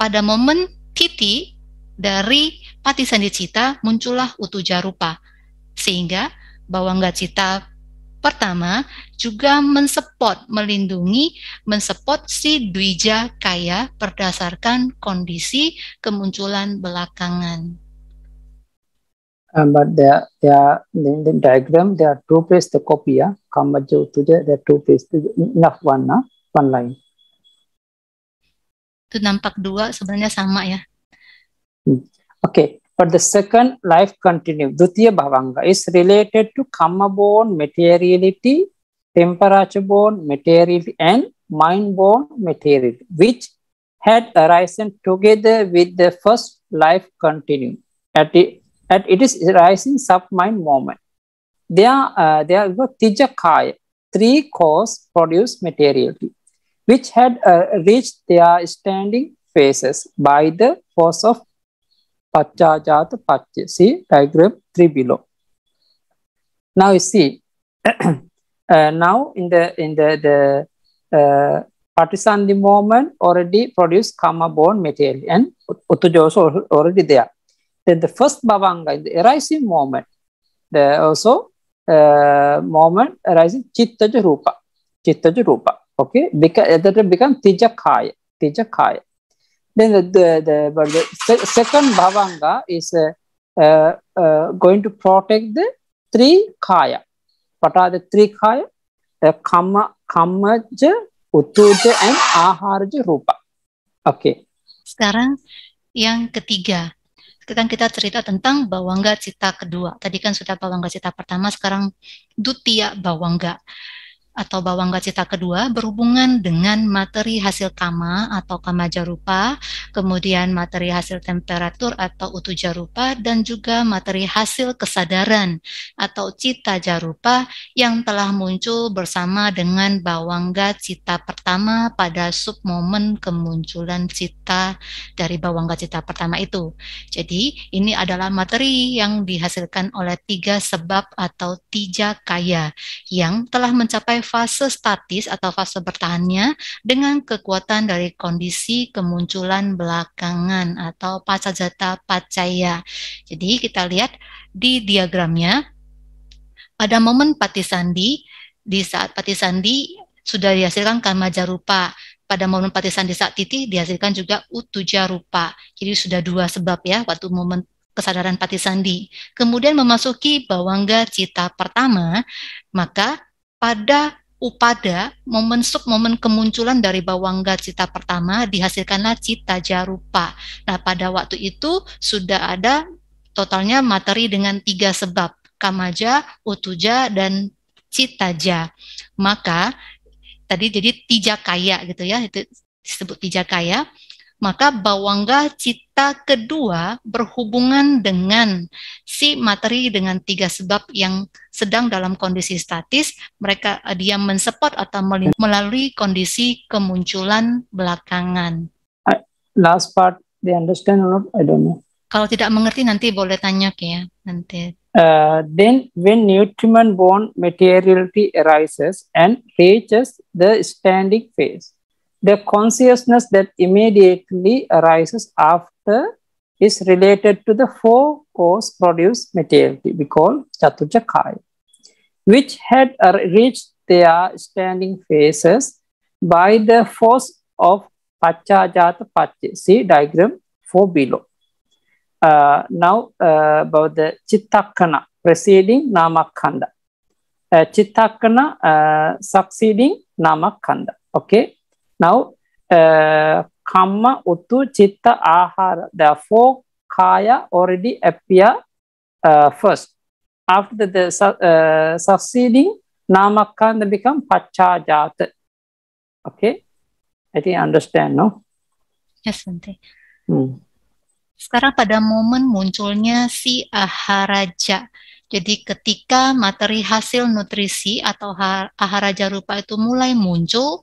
pada momen titi dari pati cita muncullah utuja rupa. Sehingga bawang gacita Pertama, juga mensupport, melindungi, mensupport si Dwija Kaya berdasarkan kondisi kemunculan belakangan. Um, but there, there, in the diagram, there are two places the copy, ya. Kamu Kamajo, Tuja, there are two places, enough one, na one line. Itu nampak dua, sebenarnya sama ya. Hmm. Oke, okay. But the second life continuum, Dutya Bhavanga, is related to karma born materiality, temperature born materiality, and mind born materiality, which had arisen together with the first life continuum at, at it is arising sub-mind moment. There, uh, Tijakaya, three cores produce materiality, which had uh, reached their standing phases by the force of Pachajata Pacha. See diagram 3 below. Now you see, uh, now in the in the, the uh, partisan the moment already produce karma born material and Uttujosa already there. Then the first bhavanga, in the arising moment, the also uh, moment arising chittaja rupa, chittaja rupa. Okay, because that become tijakaya, tijakaya. Then the, the, the but the second bhavanga is uh, uh, uh, going to protect the three kaya. What are the three kaya? Uh, kama, kamaja, utuja, and aharaja rupa. Okay. Sekarang yang ketiga, sekarang kita cerita tentang bawangga cita kedua. Tadi kan sudah bawangga cita pertama, sekarang dutia bawangga atau bawang gacita kedua berhubungan dengan materi hasil kama atau kama jarupa, kemudian materi hasil temperatur atau utu jarupa, dan juga materi hasil kesadaran atau cita jarupa yang telah muncul bersama dengan bawang gacita pertama pada sub momen kemunculan cita dari bawang gacita pertama itu. Jadi ini adalah materi yang dihasilkan oleh tiga sebab atau tiga kaya yang telah mencapai fase statis atau fase bertahannya dengan kekuatan dari kondisi kemunculan belakangan atau pacajata pacaya. Jadi kita lihat di diagramnya pada momen pati sandi di saat pati sandi sudah dihasilkan kamaja rupa pada momen pati sandi saat titi dihasilkan juga utuja rupa. Jadi sudah dua sebab ya waktu momen kesadaran pati sandi. Kemudian memasuki bawangga cita pertama, maka pada upada momen sub momen kemunculan dari bawangga cita pertama dihasilkanlah cita jarupa. Nah pada waktu itu sudah ada totalnya materi dengan tiga sebab kamaja, utuja dan citaja. Maka tadi jadi tiga kaya gitu ya itu disebut tiga kaya. Maka bawangga cita kedua berhubungan dengan si materi dengan tiga sebab yang sedang dalam kondisi statis, mereka eh, dia mensupport atau melalui kondisi kemunculan belakangan. Last part, they understand or not? I don't know. Kalau tidak mengerti nanti boleh tanya ya nanti. Uh, then when nutriment bond materiality arises and reaches the standing phase the consciousness that immediately arises after is related to the four cause produced materiality we call Chaturjakaya, which had reached their standing phases by the force of Pachajata Pachi. See diagram 4 below. Uh, now uh, about the Chittakana preceding Namakanda. Uh, Chittakana uh, succeeding Namakanda. Okay. Now, uh, kamma, utu, citta ahara. Therefore, kaya already appear uh, first. After the uh, succeeding, namakanda become jata. Okay? I think I understand, no? Yes, Sante. Hmm. Sekarang pada momen munculnya si aharaja. Jadi ketika materi hasil nutrisi atau aharaja rupa itu mulai muncul,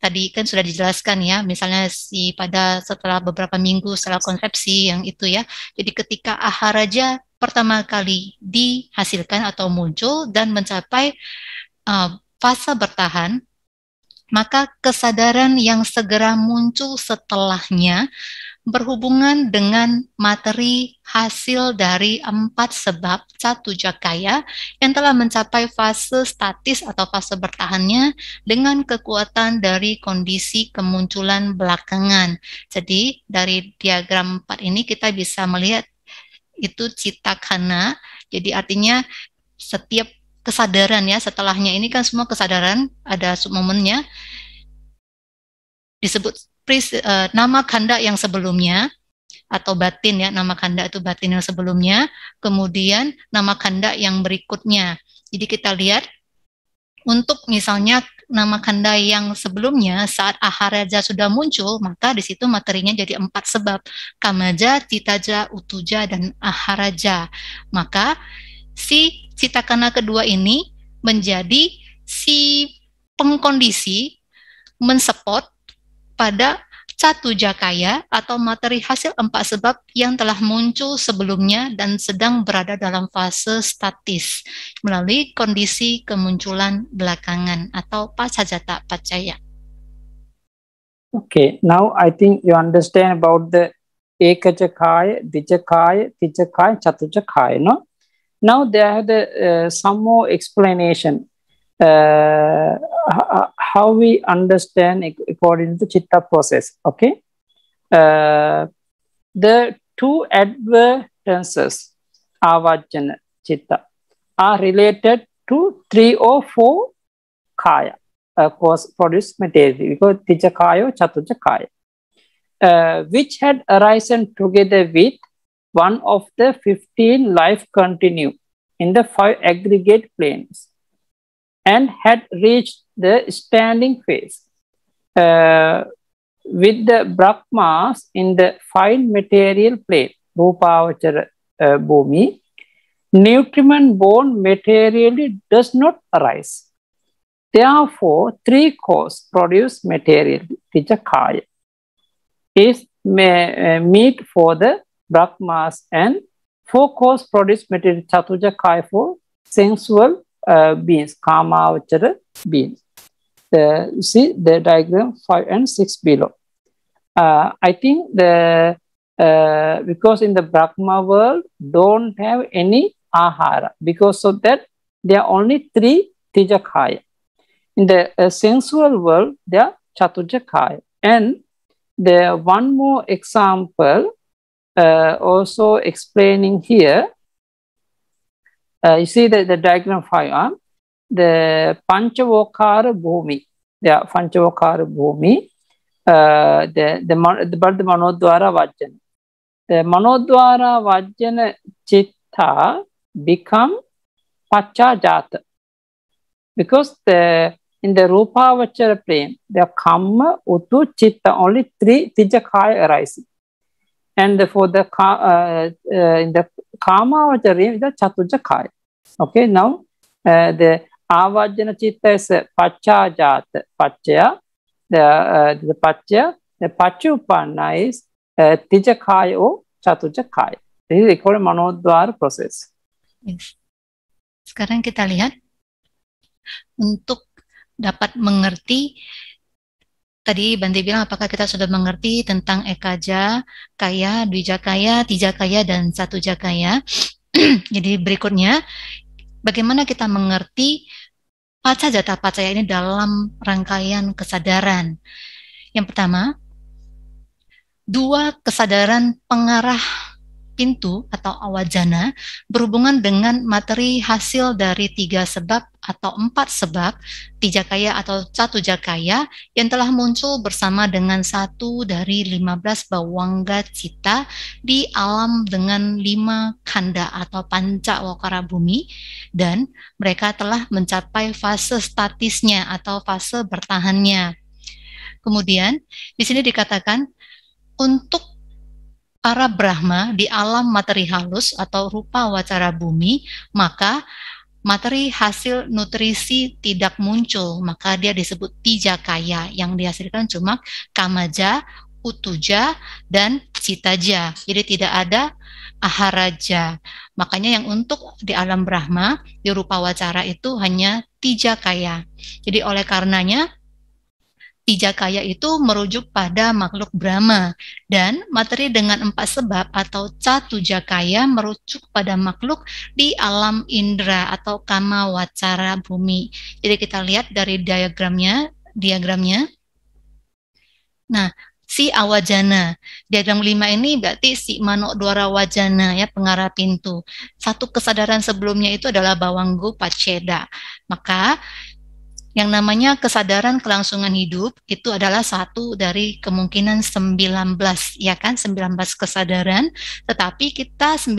tadi kan sudah dijelaskan ya, misalnya si pada setelah beberapa minggu setelah konsepsi yang itu ya. Jadi ketika aharaja pertama kali dihasilkan atau muncul dan mencapai uh, fase bertahan, maka kesadaran yang segera muncul setelahnya berhubungan dengan materi hasil dari empat sebab satu jakaya yang telah mencapai fase statis atau fase bertahannya dengan kekuatan dari kondisi kemunculan belakangan. Jadi dari diagram empat ini kita bisa melihat itu cita kana. Jadi artinya setiap kesadaran ya setelahnya ini kan semua kesadaran ada momennya disebut pris, uh, nama kanda yang sebelumnya atau batin ya nama kanda itu batin yang sebelumnya kemudian nama kanda yang berikutnya jadi kita lihat untuk misalnya nama kanda yang sebelumnya saat aharaja sudah muncul maka di situ materinya jadi empat sebab kamaja citaja utuja dan aharaja maka si citakana kedua ini menjadi si pengkondisi mensupport pada satu jakaya atau materi hasil empat sebab yang telah muncul sebelumnya dan sedang berada dalam fase statis melalui kondisi kemunculan belakangan atau pasajata pacaya. Okay, now I think you understand about the Ekajakaya, Dijakaya, Tijakaya, jakaya, no? Now there the, uh, some more explanation uh, Uh, how we understand according to chitta process. Okay. Uh, the two advertences, avajana, chitta, are related to three or four kaya, uh, produced material, because tija kaya chatuja kaya, uh, which had arisen together with one of the 15 life continue in the five aggregate planes and had reached the standing phase. Uh, with the Brahmas in the fine material plane, Rupavachara uh, Bhumi, nutriment born materially does not arise. Therefore, three cores produce material, which kaya, is uh, meat for the Brahmas and four cores produce material, chatuja kaya for sensual uh, beans, comma, which Beans. The, you see the diagram 5 and 6 below. Uh, I think the uh, because in the Brahma world don't have any ahara because of that there are only three tijakaya. In the uh, sensual world there are chatujakaya and the one more example uh, also explaining here uh, you see the, the diagram of arm the Panchavokara Bhumi, yeah, Panchavokara Bhumi, uh, the, the, the, but the Manodwara Vajjana. The Manodwara Vajjana Chitta become Pachajata because the in the Rupavachara plane, the Kamma, Utu, Chitta, only three Tijakaya arise. And for the uh, uh, in the Kama Vachara, the Chatujakaya. Okay, now uh, the avajana citta is jata paccha, The, uh, the paccha the pachupanna is uh, tijakaya o chatujakaya. This is called manodwar process. Yes. Sekarang kita lihat untuk dapat mengerti tadi Bante bilang apakah kita sudah mengerti tentang ekaja, kaya, dwijakaya, tijakaya, dan satu jakaya. Jadi berikutnya, bagaimana kita mengerti paca jata pacaya ini dalam rangkaian kesadaran. Yang pertama, dua kesadaran pengarah pintu atau awajana berhubungan dengan materi hasil dari tiga sebab atau empat tiga tijakaya atau satu jakaya yang telah muncul bersama dengan satu dari lima belas bawangga cita di alam dengan lima kanda atau panca wakara bumi dan mereka telah mencapai fase statisnya atau fase bertahannya. Kemudian di sini dikatakan untuk para Brahma di alam materi halus atau rupa wacara bumi, maka materi hasil nutrisi tidak muncul, maka dia disebut tija kaya yang dihasilkan cuma kamaja, utuja, dan citaja. Jadi tidak ada aharaja. Makanya yang untuk di alam Brahma, di rupa wacara itu hanya tija kaya. Jadi oleh karenanya Ijakaya itu merujuk pada makhluk Brahma dan materi dengan empat sebab atau catu jakaya merujuk pada makhluk di alam indra atau kama wacara bumi. Jadi kita lihat dari diagramnya, diagramnya. Nah, si awajana. Diagram lima ini berarti si manok duara wajana ya pengarah pintu. Satu kesadaran sebelumnya itu adalah bawanggu paceda. Maka yang namanya kesadaran kelangsungan hidup itu adalah satu dari kemungkinan 19, ya kan? 19 kesadaran, tetapi kita 19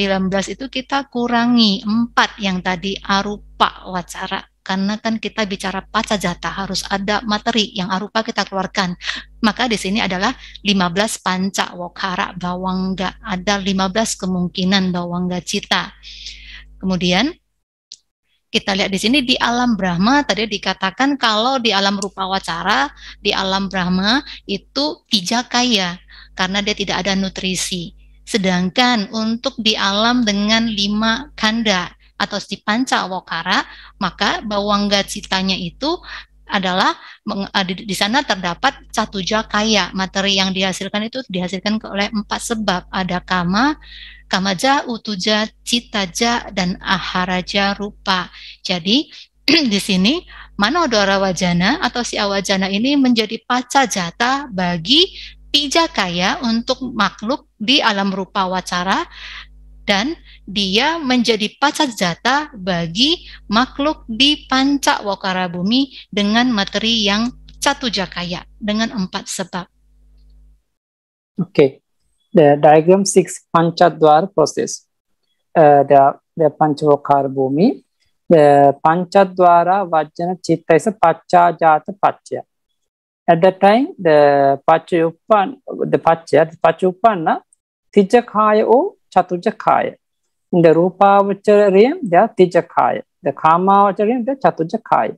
itu kita kurangi empat yang tadi arupa wacara karena kan kita bicara paca jata harus ada materi yang arupa kita keluarkan. Maka di sini adalah 15 panca wakara bawangga, ada 15 kemungkinan bawangga cita. Kemudian kita lihat di sini di alam Brahma tadi dikatakan kalau di alam rupa wacara di alam Brahma itu tidak kaya karena dia tidak ada nutrisi. Sedangkan untuk di alam dengan lima kanda atau di panca wakara, maka bawang gacitanya itu adalah eh, di sana terdapat satu jakaya materi yang dihasilkan itu dihasilkan oleh empat sebab ada kama kamaja, utuja, citaja, dan aharaja rupa. Jadi di sini manodora wajana atau si awajana ini menjadi paca jata bagi tija kaya untuk makhluk di alam rupa wacara dan dia menjadi pacat jata bagi makhluk di panca wakara bumi dengan materi yang satu jakaya dengan empat sebab. Oke, The diagram 6 Panchadwar process. Uh, the, the Panchavokar Bhumi. The Panchadwara Vajjana Chitta is a Pacha Jata Pacha. At that time, the Pachayupan, the Pacha, the Pachayupanna, Tijakaya or Chatujakaya. In the Rupavacharayam, they are Tijakaya. The Kamavacharayam, they are Chatujakaya.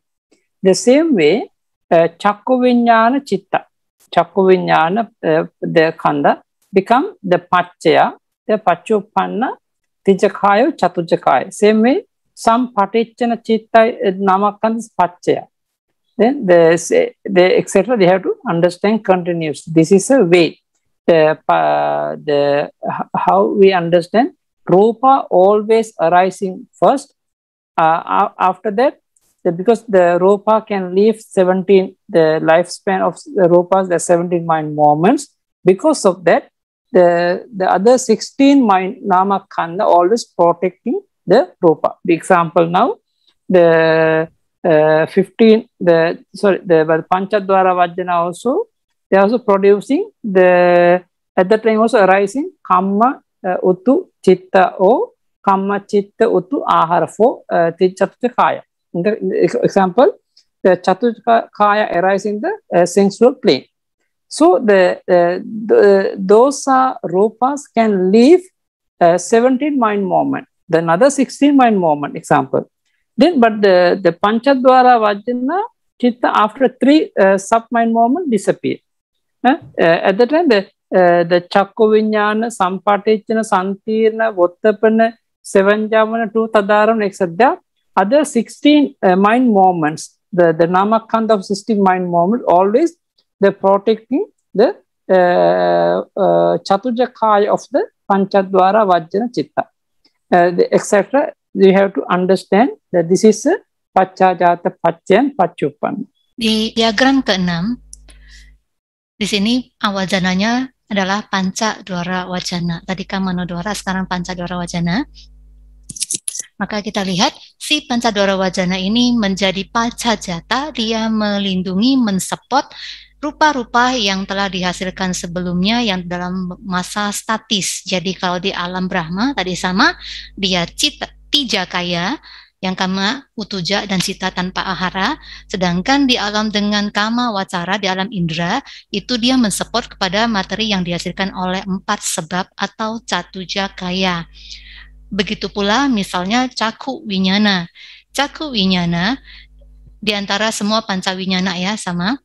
The same way, uh, Chakku Vinyana Chitta. Chakku Vinyana, uh, the Kanda, become the Pachaya, the Pachupanna, Tijakayo, Chaturjakaya. Same way, some Patichana Chitta eh, Namakans Pachaya. Then the, eh, they, etc. They have to understand continuous. This is a way. The, uh, the how we understand rupa always arising first. Uh, after that, the, because the rupa can live 17, the lifespan of the rupas, the 17 mind moments. Because of that, the, the other 16 nama khanda always protecting the rupa. The example now, the uh, 15, the sorry, the, the Panchadwara Vajjana also, they are also producing the, at that time also arising Kamma uh, Uttu Chitta O, Kamma Chitta Uttu Ahara Fo, uh, Chaturthakaya. In the example, the Chaturthakaya arises in the uh, sensual plane. So the, uh, the rupas can leave uh, 17 mind movement, then another 16 mind movement example. Then, but the, the Panchadwara Vajana Chitta after three uh, sub mind movement disappear. Uh, at the time, the, uh, the Chakko Vinyana, Sampatechana, Santirna, Vottapana, Sevanjavana, two Tadaram, etc. Other 16 uh, mind movements, the, the Namakanda of 16 mind movement always The protecting the uh, uh, of the Panchadwara Vajjana Chitta, uh, etc. You have to understand that this is uh, Pachajata Pacyan pachupan. Di diagram keenam, di sini awajananya adalah panca dwara wajana. Tadi kamano dwara, sekarang panca dwara wajana. Maka kita lihat si panca dwara wajana ini menjadi jata, dia melindungi, mensupport rupa-rupa yang telah dihasilkan sebelumnya yang dalam masa statis. Jadi kalau di alam Brahma tadi sama, dia cita, tija kaya, yang kama utuja dan cita tanpa ahara, sedangkan di alam dengan kama wacara di alam indra itu dia mensupport kepada materi yang dihasilkan oleh empat sebab atau catuja kaya. Begitu pula misalnya caku winyana. Caku winyana di antara semua pancawinyana ya sama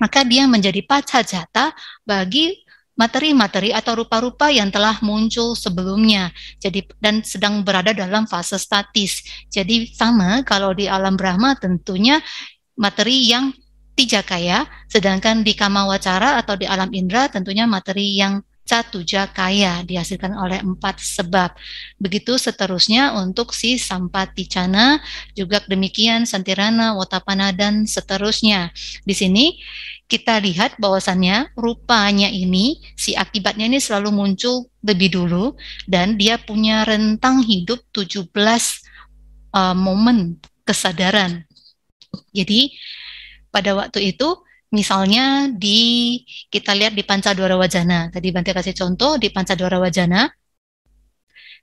maka dia menjadi paca jata bagi materi-materi atau rupa-rupa yang telah muncul sebelumnya. Jadi dan sedang berada dalam fase statis. Jadi sama kalau di alam Brahma tentunya materi yang tijakaya, sedangkan di kama wacara atau di alam indra tentunya materi yang catuja kaya dihasilkan oleh empat sebab. Begitu seterusnya untuk si sampati cana juga demikian santirana, watapana dan seterusnya. Di sini kita lihat bahwasannya rupanya ini si akibatnya ini selalu muncul lebih dulu dan dia punya rentang hidup 17 uh, eh, momen kesadaran. Jadi pada waktu itu Misalnya di kita lihat di Pancadwara Wajana. Tadi Bante kasih contoh di Pancadwara Wajana.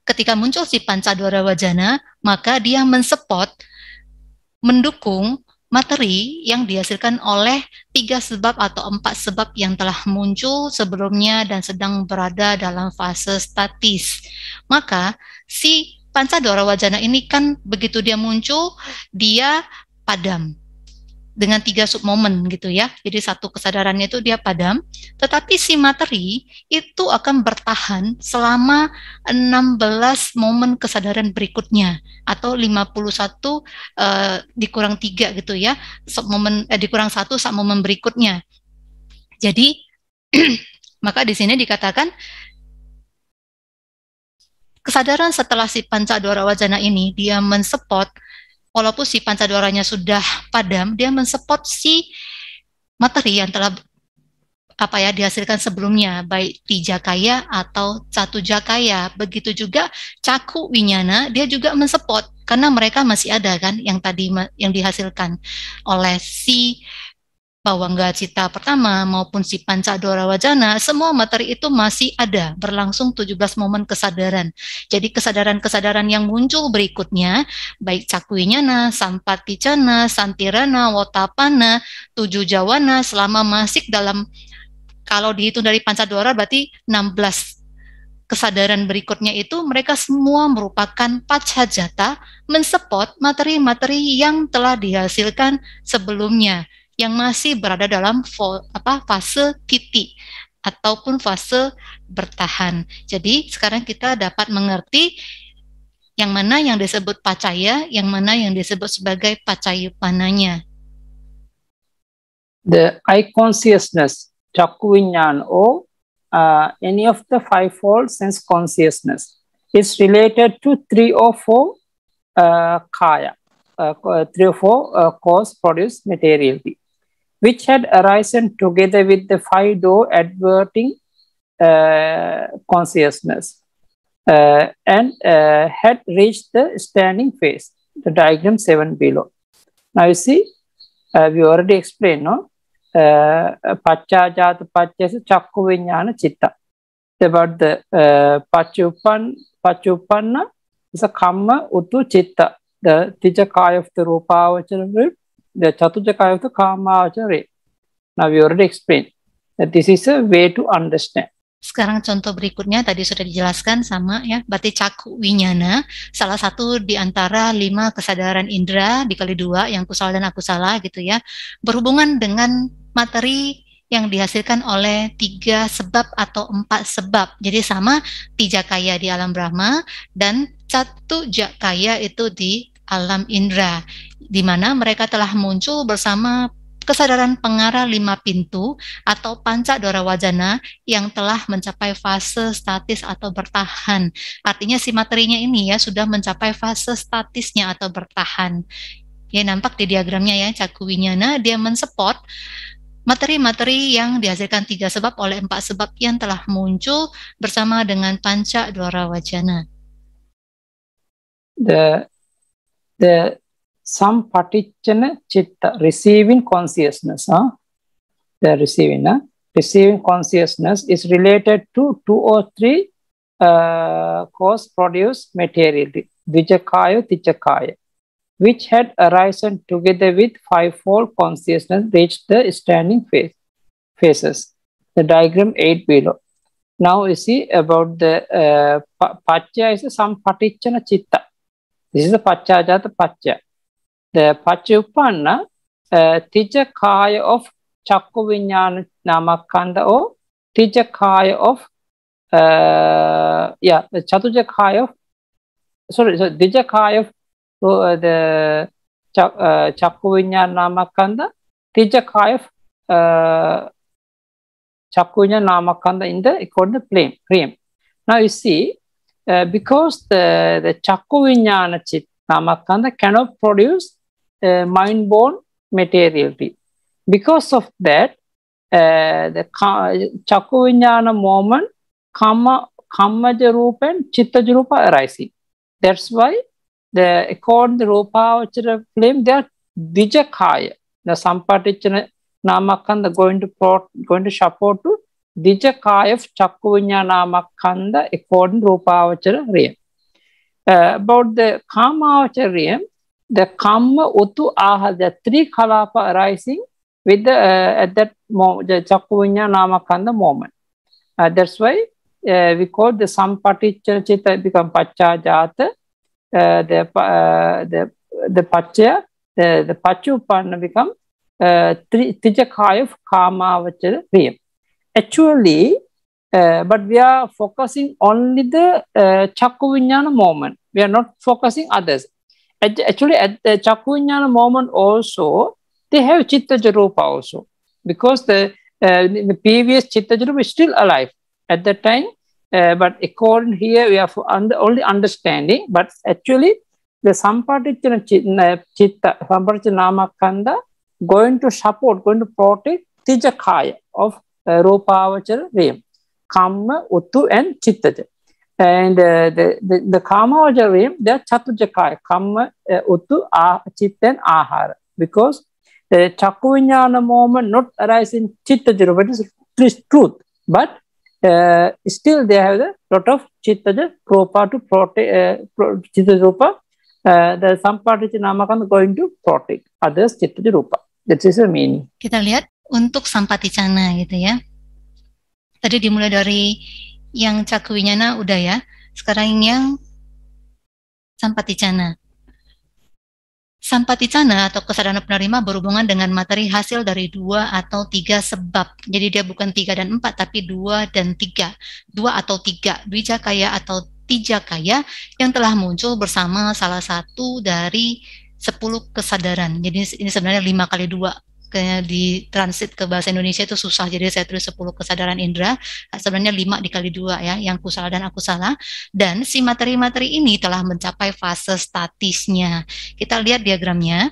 Ketika muncul si Pancadwara Wajana, maka dia mensupport, mendukung materi yang dihasilkan oleh tiga sebab atau empat sebab yang telah muncul sebelumnya dan sedang berada dalam fase statis. Maka si Pancadwara Wajana ini kan begitu dia muncul, dia padam dengan tiga submomen gitu ya. Jadi satu kesadarannya itu dia padam, tetapi si materi itu akan bertahan selama 16 momen kesadaran berikutnya atau 51 uh, eh, dikurang tiga gitu ya, submomen eh, dikurang satu submomen berikutnya. Jadi maka di sini dikatakan kesadaran setelah si panca wajana ini dia mensupport walaupun si pancadwaranya sudah padam, dia mensepot si materi yang telah apa ya dihasilkan sebelumnya baik tijakaya atau satu jakaya begitu juga caku winyana dia juga mensepot karena mereka masih ada kan yang tadi yang dihasilkan oleh si Pawangga Cita pertama maupun si Pancadora Wajana, semua materi itu masih ada, berlangsung 17 momen kesadaran. Jadi kesadaran-kesadaran yang muncul berikutnya, baik Cakwinyana, Sampaticana, Santirana, Wotapana, Tujuh Jawana, selama masih dalam, kalau dihitung dari Pancadora berarti 16 kesadaran berikutnya itu mereka semua merupakan pacajata mensepot materi-materi yang telah dihasilkan sebelumnya yang masih berada dalam apa fase titik ataupun fase bertahan. Jadi sekarang kita dapat mengerti yang mana yang disebut pacaya, yang mana yang disebut sebagai pananya. The eye consciousness, cakwinyan o, uh, any of the fivefold sense consciousness is related to three or four uh, kaya, uh, three or four uh, cause, produce, materiality. which had arisen together with the five door adverting uh, consciousness uh, and uh, had reached the standing phase, the diagram 7 below. Now you see, uh, we already explained, no? the uh, Pachasa Chakku Vinyana Chitta. About the uh, Pachupanna is a Kamma utu Chitta, the teacher Kaya of the Rupa Vachana group the the Karma Archery. Now we already explained that this is a way to understand. Sekarang contoh berikutnya tadi sudah dijelaskan sama ya Bati Caku Winyana, salah satu di antara lima kesadaran indera dikali dua yang kusal dan aku salah gitu ya, berhubungan dengan materi yang dihasilkan oleh tiga sebab atau empat sebab. Jadi sama tijakaya di alam Brahma dan satu jakaya itu di alam indera, di mana mereka telah muncul bersama kesadaran pengarah lima pintu atau panca dora wajana yang telah mencapai fase statis atau bertahan. Artinya si materinya ini ya sudah mencapai fase statisnya atau bertahan. Ya nampak di diagramnya ya Nah dia mensupport materi-materi yang dihasilkan tiga sebab oleh empat sebab yang telah muncul bersama dengan panca dora wajana. The the some patichana chitta, receiving consciousness. Huh? The receiving, huh? receiving consciousness is related to two or three uh, cause produce material, vijakaya, tichakaya which had arisen together with fivefold consciousness reached the standing phase, phases. The diagram 8 below. Now you see about the uh, patya is some patichana chitta. විශේෂ පච්චාජාත පච්චය. The පච්ච උප්පන්න තිජ කාය of චක්කු විඥාන නාමකන්ද or තිජ කාය of uh, yeah චතුජ කාය of sorry so තිජ කාය of uh, the චක්කු විඥාන නාමකන්ද තිජ කාය of uh, චක්කුඥ නාමකන්ද in the according to plane Now you see Uh, because the, the Chakku Vinyana Chit kanda cannot produce uh, mind born materiality. Because of that, uh, the Chakku moment, Kama, kama Rupa and chitta Rupa arising. That's why the according to Rupa Vachara claim, they are Dijakaya. The Sampatichana Namakanda going to, pro, going to support to දිජකාය චක්කු විඤ්ඥානාමක් කන්ද according රූපාවචර රිය. Uh, about the kamavacharya, the kamma utu aha, the three kalapa arising with the, uh, at that moment, the chakkuvinya namakanda moment. Uh, that's why uh, we call the sampatichana chitta become pacha jata, uh, the, uh, the, the pacha, the, the pachupanna become uh, trijakaya kamavacharya. actually, uh, but we are focusing only the uh, moment. We are not focusing others. actually, at the Chakku moment also, they have Chitta Rupa also because the, uh, the previous Chitta Rupa is still alive at that time. Uh, but according here, we are under, only understanding, but actually, the Sampatichana Chitta, chitta Namakanda going to support, going to protect Tijakaya of Ropavachara Vim, Kamma, Uttu and Chittaja. And uh, the, the, the Kamavachara Vim, they are Chatujakaya, Kamma, uh, Uttu, ah, Chitta and Ahara. Because the Chakuvinyana moment not arise in Chittaja, but is truth. But uh, still they have a lot of Chittaja Ropa to protect, uh, pro, Chittaja Ropa Uh, the some part which namakam going to protect others chitta rupa that is the meaning italian untuk sampaticana gitu ya. Tadi dimulai dari yang cakuinyana udah ya. Sekarang yang sampaticana. Sampaticana atau kesadaran penerima berhubungan dengan materi hasil dari dua atau tiga sebab. Jadi dia bukan tiga dan empat, tapi dua dan tiga. Dua atau tiga, kaya atau tiga kaya yang telah muncul bersama salah satu dari sepuluh kesadaran. Jadi ini sebenarnya lima kali dua kayak di transit ke bahasa Indonesia itu susah jadi saya tulis 10 kesadaran indera eh, sebenarnya 5 dikali dua ya yang kusala dan aku salah dan si materi-materi ini telah mencapai fase statisnya kita lihat diagramnya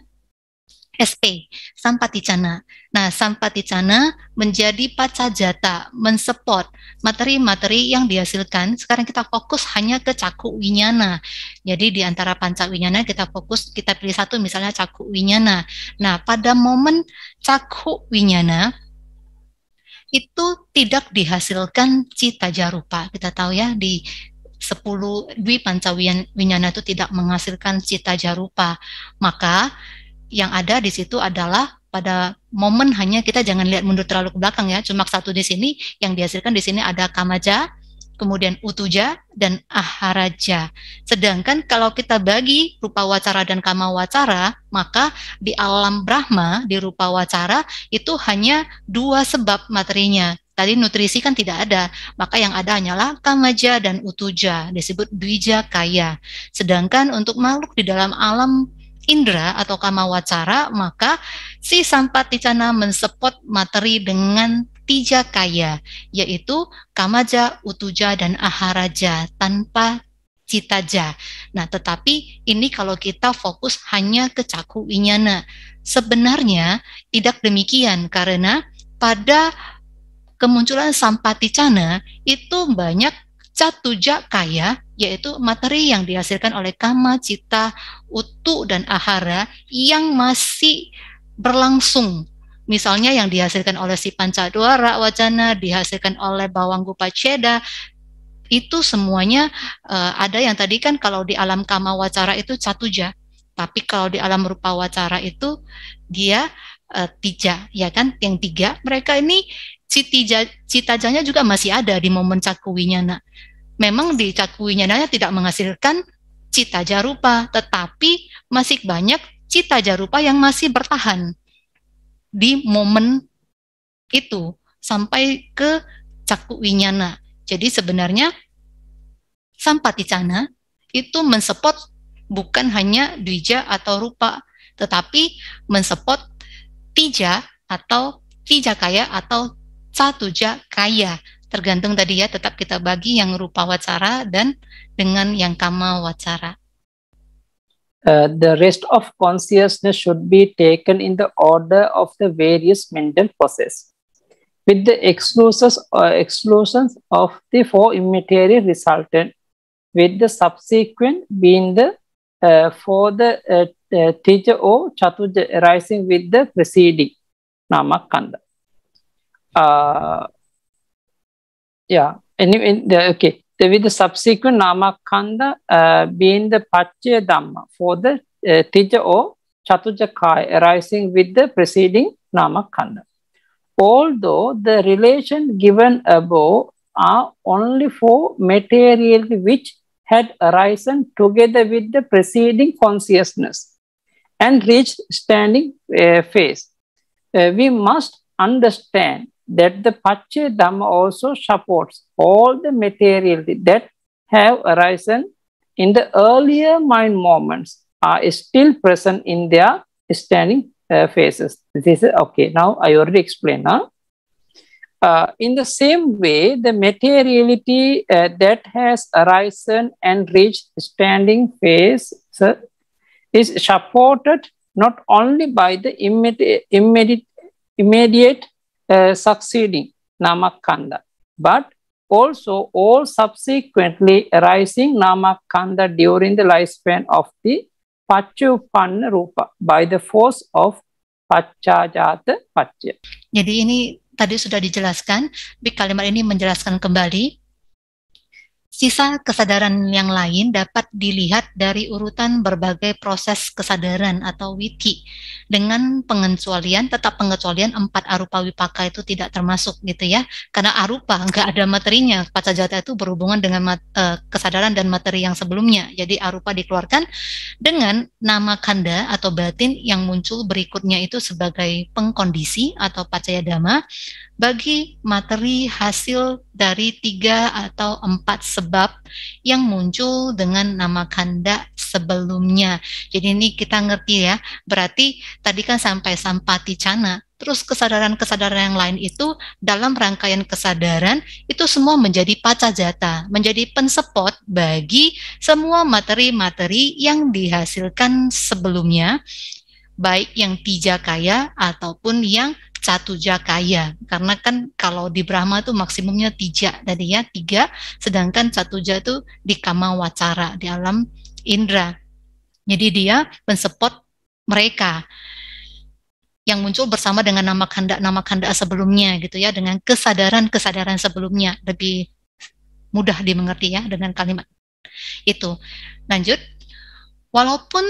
SP, Sampaticana. Nah, Sampaticana menjadi pacajata, mensupport materi-materi yang dihasilkan. Sekarang kita fokus hanya ke caku winyana. Jadi di antara panca winyana kita fokus, kita pilih satu misalnya caku winyana. Nah, pada momen caku winyana, itu tidak dihasilkan cita jarupa. Kita tahu ya di 10 dwi panca winyana itu tidak menghasilkan cita jarupa. Maka yang ada di situ adalah pada momen hanya kita jangan lihat mundur terlalu ke belakang ya. Cuma satu di sini yang dihasilkan di sini ada kamaja, kemudian utuja dan aharaja. Sedangkan kalau kita bagi rupa wacara dan kama wacara, maka di alam Brahma di rupa wacara itu hanya dua sebab materinya. Tadi nutrisi kan tidak ada, maka yang ada hanyalah kamaja dan utuja, disebut dwija kaya. Sedangkan untuk makhluk di dalam alam Indra atau kamawacara, maka si sampaticana mensepot materi dengan tiga kaya, yaitu kamaja, utuja, dan aharaja tanpa citaja. Nah, tetapi ini kalau kita fokus hanya ke caku inyana. Sebenarnya tidak demikian karena pada kemunculan sampaticana itu banyak catuja kaya, yaitu materi yang dihasilkan oleh kama, cita, utu, dan ahara yang masih berlangsung. Misalnya yang dihasilkan oleh si pancadwara wacana, dihasilkan oleh bawang gupaceda, itu semuanya uh, ada yang tadi kan kalau di alam kama wacara itu catuja, tapi kalau di alam rupa wacara itu dia uh, tija, ya kan? Yang tiga mereka ini citajanya juga masih ada di momen cakuwinya nak memang di dicakui nanya tidak menghasilkan cita jarupa, tetapi masih banyak cita jarupa yang masih bertahan di momen itu sampai ke caku winyana. Jadi sebenarnya cana itu mensepot bukan hanya dwija atau rupa, tetapi mensepot tija atau tija kaya atau satuja kaya tergantung tadi ya tetap kita bagi yang rupa wacara dan dengan yang kama wacara. Uh, the rest of consciousness should be taken in the order of the various mental processes, with the exclusions or uh, exclusions of the four immaterial resultant, with the subsequent being the uh, for the uh, uh, teacher or chatuja arising with the preceding namakanda. Uh, yeah anyway in the, okay the, with the subsequent namakanda uh, being the pachya dhamma for the uh, tija or chatuja arising with the preceding namakanda although the relation given above are only for material which had arisen together with the preceding consciousness and reached standing uh, phase uh, we must understand that the Pache Dhamma also supports all the materiality that have arisen in the earlier mind moments are still present in their standing uh, phases. This is okay. Now I already explained. Huh? Uh, in the same way, the materiality uh, that has arisen and reached standing phase is supported not only by the immediate, immediate, immediate Succeeding eh, succeeding namakanda, but also all subsequently arising namakanda during the lifespan of the pacupanna rupa by the force of paccajata pacca. Jadi ini tadi sudah dijelaskan, di kalimat ini menjelaskan kembali Sisa kesadaran yang lain dapat dilihat dari urutan berbagai proses kesadaran atau witi dengan pengecualian tetap pengecualian empat arupa wipaka itu tidak termasuk gitu ya karena arupa nggak ada materinya pacajata itu berhubungan dengan mat, e, kesadaran dan materi yang sebelumnya jadi arupa dikeluarkan dengan nama kanda atau batin yang muncul berikutnya itu sebagai pengkondisi atau pacaya bagi materi hasil dari tiga atau empat sebelumnya sebab yang muncul dengan nama kanda sebelumnya. Jadi ini kita ngerti ya. Berarti tadi kan sampai sampati cana, terus kesadaran-kesadaran yang lain itu dalam rangkaian kesadaran itu semua menjadi pacajata, menjadi pensepot bagi semua materi-materi yang dihasilkan sebelumnya baik yang pijakaya kaya ataupun yang satu jakaya karena kan kalau di Brahma itu maksimumnya tiga tadi ya tiga sedangkan satu ja itu di kama wacara di alam indra jadi dia mensupport mereka yang muncul bersama dengan nama kanda nama kanda sebelumnya gitu ya dengan kesadaran kesadaran sebelumnya lebih mudah dimengerti ya dengan kalimat itu lanjut walaupun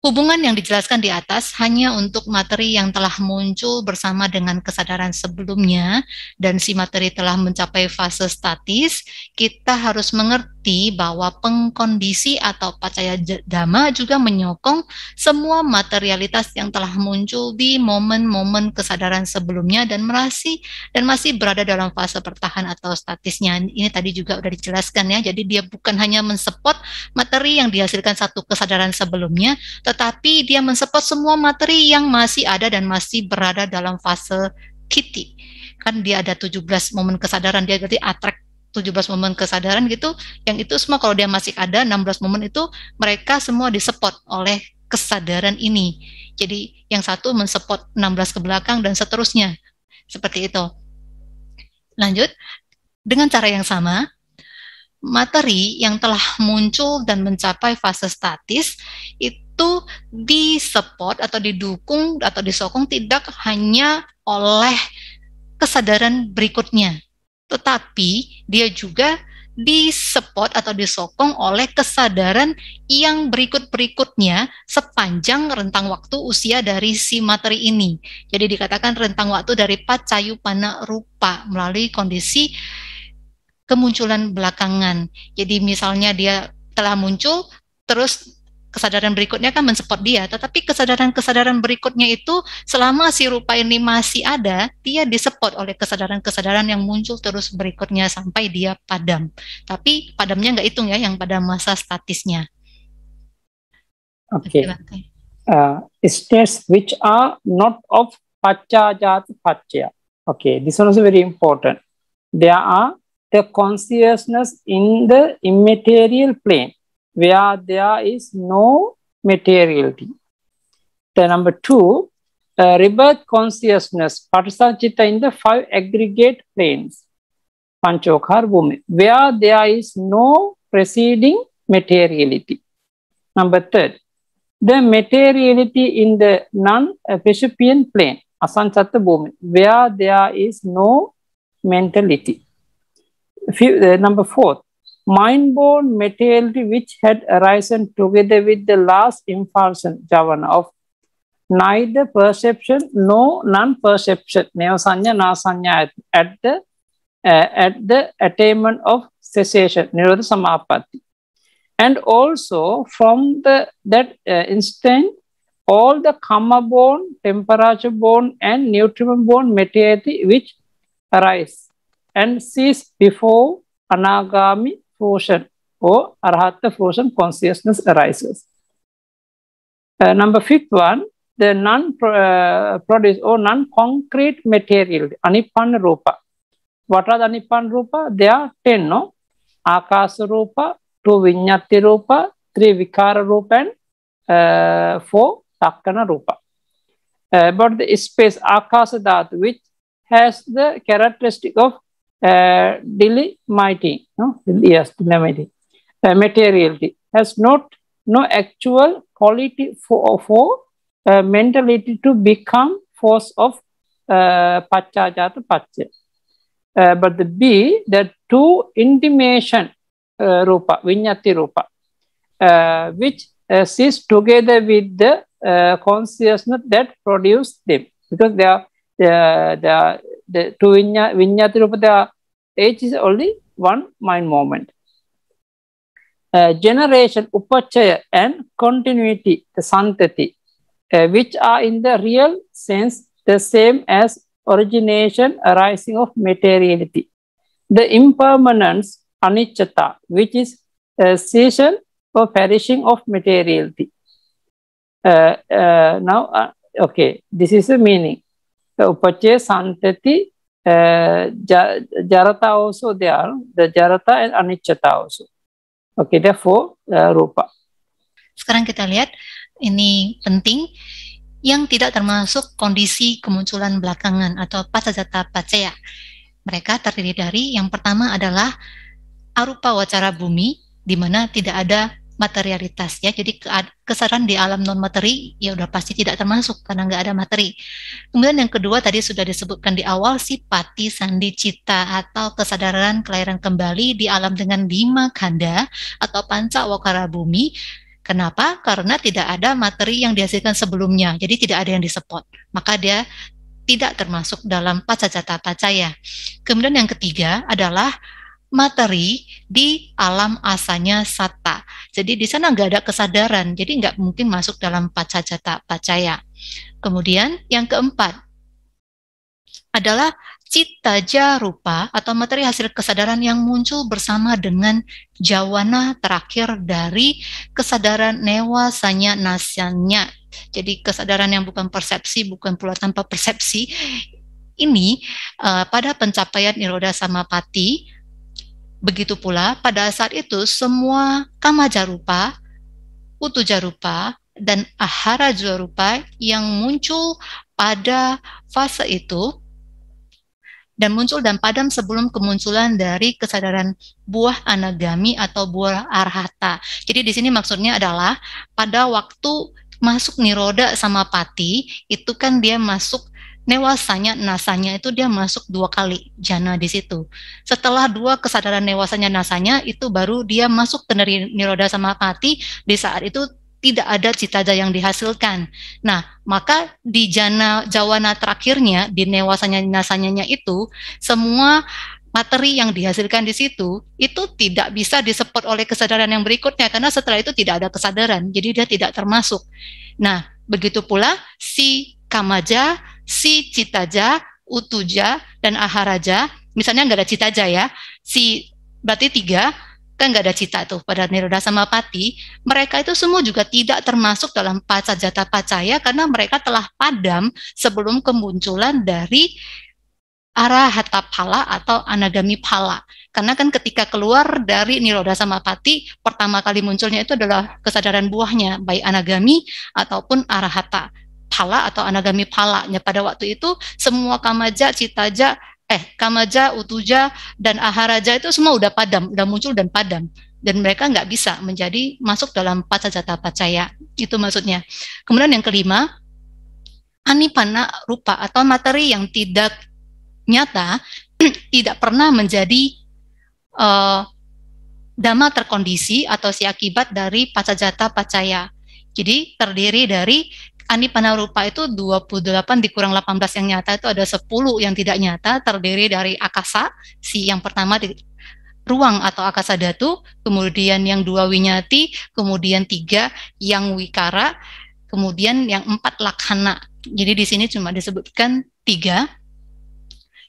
Hubungan yang dijelaskan di atas hanya untuk materi yang telah muncul bersama dengan kesadaran sebelumnya dan si materi telah mencapai fase statis, kita harus mengerti bukti bahwa pengkondisi atau percaya dhamma juga menyokong semua materialitas yang telah muncul di momen-momen kesadaran sebelumnya dan masih dan masih berada dalam fase bertahan atau statisnya. Ini tadi juga sudah dijelaskan ya. Jadi dia bukan hanya mensupport materi yang dihasilkan satu kesadaran sebelumnya, tetapi dia mensupport semua materi yang masih ada dan masih berada dalam fase kiti. Kan dia ada 17 momen kesadaran, dia berarti attract 17 momen kesadaran gitu yang itu semua kalau dia masih ada 16 momen itu mereka semua disupport oleh kesadaran ini jadi yang satu mensupport 16 ke belakang dan seterusnya seperti itu lanjut dengan cara yang sama materi yang telah muncul dan mencapai fase statis itu disupport atau didukung atau disokong tidak hanya oleh kesadaran berikutnya tetapi dia juga disupport atau disokong oleh kesadaran yang berikut-berikutnya sepanjang rentang waktu usia dari si materi ini. Jadi dikatakan rentang waktu dari pacayu pana rupa melalui kondisi kemunculan belakangan. Jadi misalnya dia telah muncul terus kesadaran berikutnya kan mensupport dia, tetapi kesadaran-kesadaran berikutnya itu selama si rupa ini masih ada, dia disupport oleh kesadaran-kesadaran yang muncul terus berikutnya sampai dia padam. Tapi padamnya nggak hitung ya, yang pada masa statisnya. Oke. Okay. Uh, states which are not of pachajat pachya. Okay, this one is very important. There are the consciousness in the immaterial plane where there is no materiality. The number two, uh, rebirth consciousness, Patasanchita in the five aggregate planes, Panchokar Bhumi, where there is no preceding materiality. Number third, the materiality in the non-percipient plane, Asanchata Bhumi, where there is no mentality. Few, uh, number fourth, mind-born materiality which had arisen together with the last impulsion, Javana, of neither perception nor non-perception, Neosanya, Nasanya, at the, uh, at the attainment of cessation, Nirodha Samapatti. And also from the, that uh, instant, all the karma-born, temperature-born and nutriment-born materiality which arise and cease before Anagami fruition or arhatha fruition consciousness arises. Uh, number fifth one, the non-produced uh, or non-concrete material, anipan rupa. What are the anipan rupa? There are ten, no? Akasa rupa, two vinyati rupa, three vikara rupa, and uh, four takkana rupa. Uh, but the space akasa dhatu, which has the characteristic of uh, delimiting, no? yes, delimiting, uh, materiality has not no actual quality for, for uh, mentality to become force of uh, pacha. Uh, but the B, the two intimation uh, rupa, vinyati rupa, uh, which uh, sits together with the uh, consciousness that produce them because they are, uh, the. they are the two vinyati, vinyati H uh, is only one mind moment. Uh, generation, upachaya, and continuity, the santati, uh, which are in the real sense the same as origination arising of materiality. The impermanence, anicchata, which is a cessation or perishing of materiality. Uh, uh, now, uh, okay, this is the meaning. upache santeti jarata also they are the jarata and anichata also okay therefore uh, rupa sekarang kita lihat ini penting yang tidak termasuk kondisi kemunculan belakangan atau pasajata pacaya. Mereka terdiri dari yang pertama adalah arupa wacara bumi di mana tidak ada materialitas ya. Jadi kesadaran di alam non materi ya udah pasti tidak termasuk karena nggak ada materi. Kemudian yang kedua tadi sudah disebutkan di awal si pati sandi cita atau kesadaran kelahiran kembali di alam dengan lima kanda atau panca wakara bumi. Kenapa? Karena tidak ada materi yang dihasilkan sebelumnya, jadi tidak ada yang disepot. Maka dia tidak termasuk dalam pacacata pacaya. Kemudian yang ketiga adalah materi di alam asanya sata, Jadi di sana nggak ada kesadaran, jadi nggak mungkin masuk dalam pacacata pacaya. Kemudian yang keempat adalah citaja rupa atau materi hasil kesadaran yang muncul bersama dengan jawana terakhir dari kesadaran newasanya nasanya. Jadi kesadaran yang bukan persepsi, bukan pula tanpa persepsi ini uh, pada pencapaian niroda samapati Begitu pula pada saat itu semua kama jarupa, utu jarupa, dan ahara jarupa yang muncul pada fase itu dan muncul dan padam sebelum kemunculan dari kesadaran buah anagami atau buah arhata. Jadi di sini maksudnya adalah pada waktu masuk niroda sama pati itu kan dia masuk Newasanya, nasanya itu dia masuk dua kali jana di situ. Setelah dua kesadaran newasanya, nasanya itu baru dia masuk ke niroda sama pati di saat itu tidak ada cita citaja yang dihasilkan. Nah, maka di jana jawana terakhirnya di newasanya nasanya itu semua materi yang dihasilkan di situ itu tidak bisa disupport oleh kesadaran yang berikutnya karena setelah itu tidak ada kesadaran jadi dia tidak termasuk nah begitu pula si kamaja si citaja, utuja, dan aharaja. Misalnya nggak ada citaja ya, si berarti tiga, kan nggak ada cita tuh pada Niroda sama Pati, mereka itu semua juga tidak termasuk dalam paca jata pacaya karena mereka telah padam sebelum kemunculan dari arah hatta pala atau anagami pala. Karena kan ketika keluar dari Niroda sama Pati, pertama kali munculnya itu adalah kesadaran buahnya, baik anagami ataupun arahata pala atau anagami palanya pada waktu itu semua kamaja, citaja, eh kamaja, utuja dan aharaja itu semua udah padam, udah muncul dan padam dan mereka nggak bisa menjadi masuk dalam pacajata pacaya itu maksudnya. Kemudian yang kelima anipana rupa atau materi yang tidak nyata tidak pernah menjadi uh, eh, dama terkondisi atau si akibat dari pacajata pacaya. Jadi terdiri dari pada Rupa itu 28 dikurang 18 yang nyata itu ada 10 yang tidak nyata terdiri dari akasa si yang pertama di, ruang atau akasa datu, kemudian yang dua winyati, kemudian tiga yang wikara, kemudian yang empat lakhana. Jadi di sini cuma disebutkan tiga.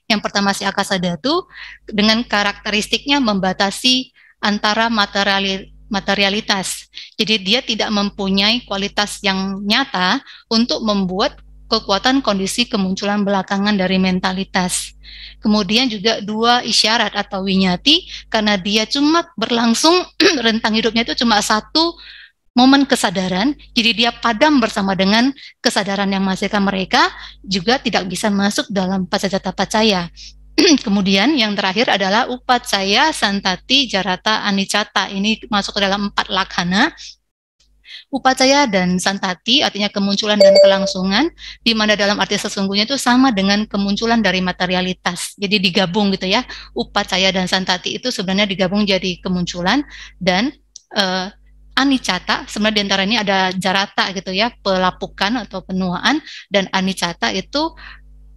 Yang pertama si akasa datu dengan karakteristiknya membatasi antara materiali materialitas. Jadi dia tidak mempunyai kualitas yang nyata untuk membuat kekuatan kondisi kemunculan belakangan dari mentalitas. Kemudian juga dua isyarat atau winyati karena dia cuma berlangsung rentang hidupnya itu cuma satu momen kesadaran, jadi dia padam bersama dengan kesadaran yang menghasilkan mereka juga tidak bisa masuk dalam pacajata pacaya. Kemudian yang terakhir adalah upacaya santati jarata anicata. Ini masuk ke dalam empat lakhana upacaya dan santati artinya kemunculan dan kelangsungan di mana dalam arti sesungguhnya itu sama dengan kemunculan dari materialitas jadi digabung gitu ya upacaya dan santati itu sebenarnya digabung jadi kemunculan dan uh, anicata sebenarnya di antara ini ada jarata gitu ya pelapukan atau penuaan dan anicata itu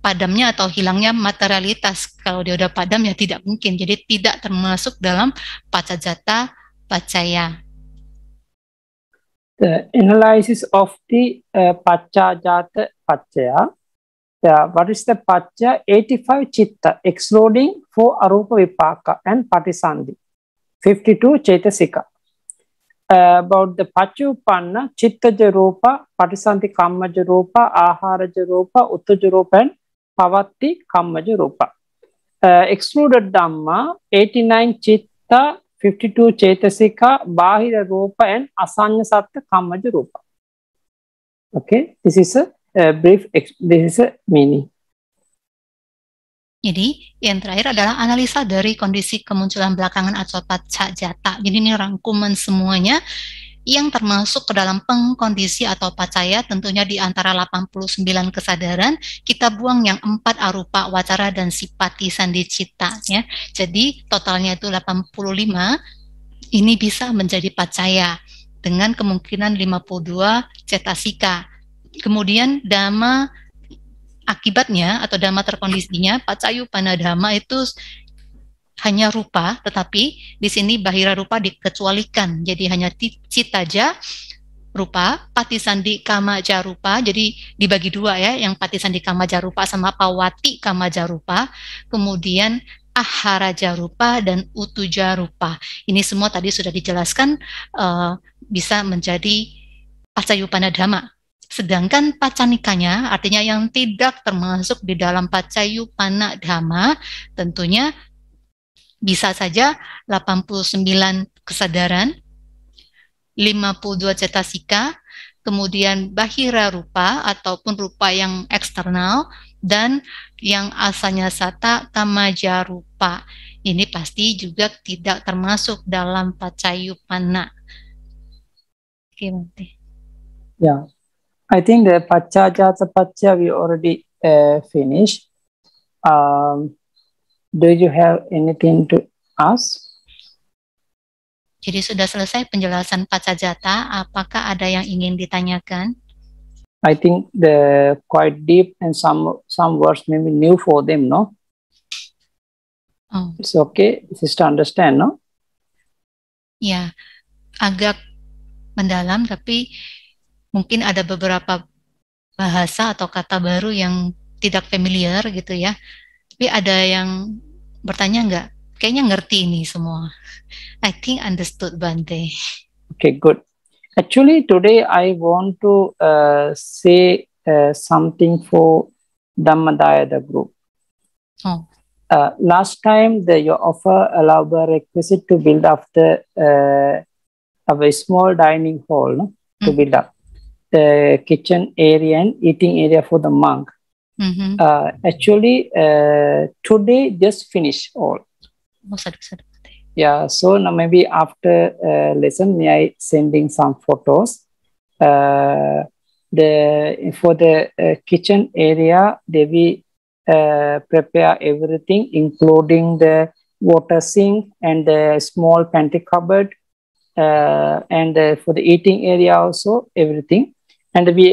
padamnya atau hilangnya materialitas. Kalau dia udah padam ya tidak mungkin. Jadi tidak termasuk dalam pacajata pacaya. The analysis of the uh, pacajata pacaya. Yeah, what is the pacaya? 85 citta, excluding for arupa vipaka and patisandhi. 52 cetasika. Uh, eh, about the panna citta jarupa, patisanti kamma jarupa, ahara jarupa, utta jarupa and pavati kammaja rupa. Uh, excluded dhamma, 89 citta, 52 cetasika bahira rupa and asanya satta kammaja rupa. Okay, this is a uh, brief, this is a meaning. Jadi yang terakhir adalah analisa dari kondisi kemunculan belakangan acopat cak jata. Jadi ini rangkuman semuanya yang termasuk ke dalam pengkondisi atau pacaya tentunya di antara 89 kesadaran kita buang yang empat arupa wacara dan sipati cita ya. Jadi totalnya itu 85 ini bisa menjadi pacaya dengan kemungkinan 52 cetasika. Kemudian dama akibatnya atau dama terkondisinya pacayu panadama itu hanya rupa, tetapi di sini bahira rupa dikecualikan. Jadi hanya cita citaja rupa, pati sandi kama jarupa. Jadi dibagi dua ya, yang pati sandi kama jarupa sama pawati kama jarupa. Kemudian ahara jarupa dan utu jarupa. Ini semua tadi sudah dijelaskan uh, bisa menjadi pacayupana dhamma. Sedangkan pacanikanya artinya yang tidak termasuk di dalam pacayupana dhamma tentunya bisa saja 89 kesadaran, 52 cetasika, kemudian bahira rupa ataupun rupa yang eksternal dan yang asalnya sata tamaja rupa. Ini pasti juga tidak termasuk dalam pacayupana. Oke, Bante. Ya, yeah. I think the pacaja cepatnya we already uh, eh, finish. Um, Do you have anything to ask? Jadi sudah selesai penjelasan Pak apakah ada yang ingin ditanyakan? I think the quite deep and some some words maybe new for them, no? Oh. It's okay, just to understand, no? Ya, agak mendalam tapi mungkin ada beberapa bahasa atau kata baru yang tidak familiar gitu ya. Tapi ada yang bertanya nggak? Kayaknya ngerti ini semua. I think understood Bante. Okay, good. Actually, today I want to uh, say uh, something for Dhammadaya the group. Oh. Uh, last time, the, your offer allowed a requisite to build up the uh, of a small dining hall no? mm. to hmm. build up the kitchen area and eating area for the monk. Mm-hmm. Uh, actually, uh, today just finish all. Oh, yeah, so now maybe after uh, lesson, may I sending some photos. Uh, the for the uh, kitchen area, they we uh, prepare everything, including the water sink and the small pantry cupboard, uh, and uh, for the eating area also everything and we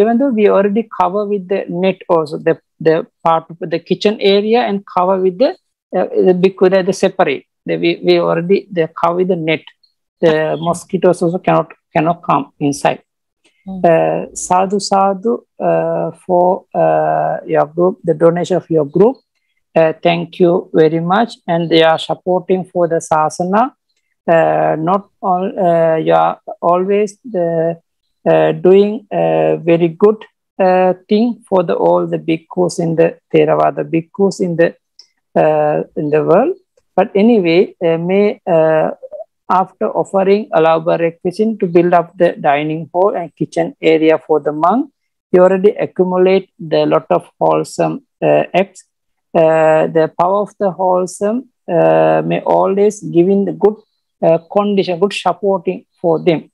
even though we already cover with the net also the the part of the kitchen area and cover with the uh, the the separate the, we, we already they cover with the net the mosquitoes also cannot cannot come inside mm. uh, sadhu sadhu uh, for uh, your group the donation of your group uh, thank you very much and they are supporting for the sasana uh, not all you are always the uh, doing a very good uh, thing for the, all the bhikkhus in the Theravada, bhikkhus in the, uh, in the world. But anyway, may after offering allowable requisition to build up the dining hall and kitchen area for the monk, you already accumulate the lot of wholesome uh, acts. Uh, the power of the wholesome uh, may always give in the good condition, good supporting for them.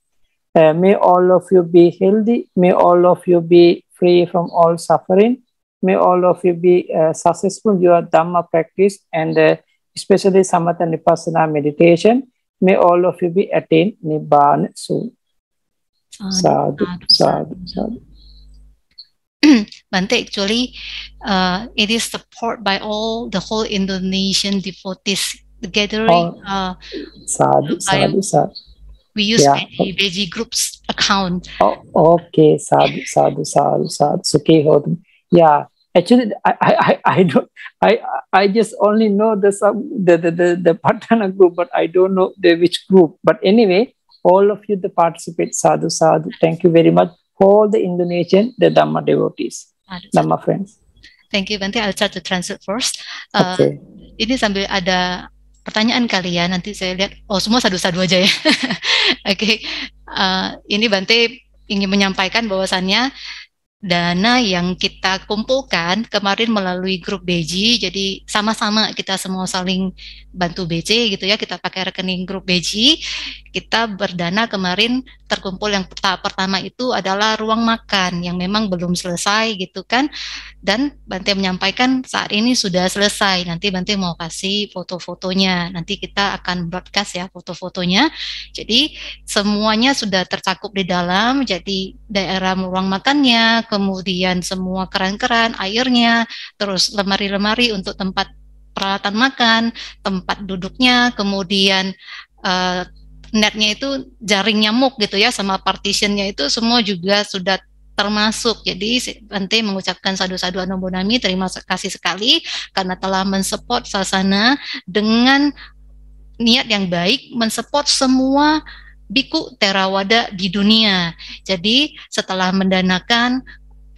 Uh, may all of you be healthy. May all of you be free from all suffering. May all of you be uh, successful your Dhamma practice and uh, especially Samatha Vipassana meditation. May all of you be attained Nibbana soon. Sadhu, sadhu, sadhu. Bante, actually, uh, it is supported by all the whole Indonesian devotees gathering. Oh, sadhu, sadhu, sadhu we use yeah. Veggie Group's account. Oh, okay, sadhu, sadhu, sadhu, sadhu. Sukhi hotu. Yeah, actually, I, I, I don't, I, I just only know the sub, the, the, the, the Patana group, but I don't know the which group. But anyway, all of you the participate, sadhu, sadhu. Thank you very much. All the Indonesian, the Dhamma devotees, Dhamma friends. Thank you, Banti. I'll start to translate first. Uh, okay. Ini sambil ada pertanyaan kalian ya, nanti saya lihat oh semua sadu-sadu aja ya oke okay. uh, eh, ini Bante ingin menyampaikan bahwasannya dana yang kita kumpulkan kemarin melalui grup BJ jadi sama-sama kita semua saling bantu BC gitu ya kita pakai rekening grup BJ kita berdana kemarin terkumpul yang tahap pertama itu adalah ruang makan yang memang belum selesai gitu kan dan Bante menyampaikan saat ini sudah selesai nanti Bante mau kasih foto-fotonya nanti kita akan broadcast ya foto-fotonya jadi semuanya sudah tercakup di dalam jadi daerah ruang makannya kemudian semua keran-keran airnya, terus lemari-lemari untuk tempat peralatan makan, tempat duduknya, kemudian uh, netnya itu jaring nyamuk gitu ya sama partitionnya itu semua juga sudah termasuk. Jadi nanti mengucapkan sadu-sadu anobonami terima kasih sekali karena telah mensupport sasana dengan niat yang baik mensupport semua biku terawada di dunia. Jadi setelah mendanakan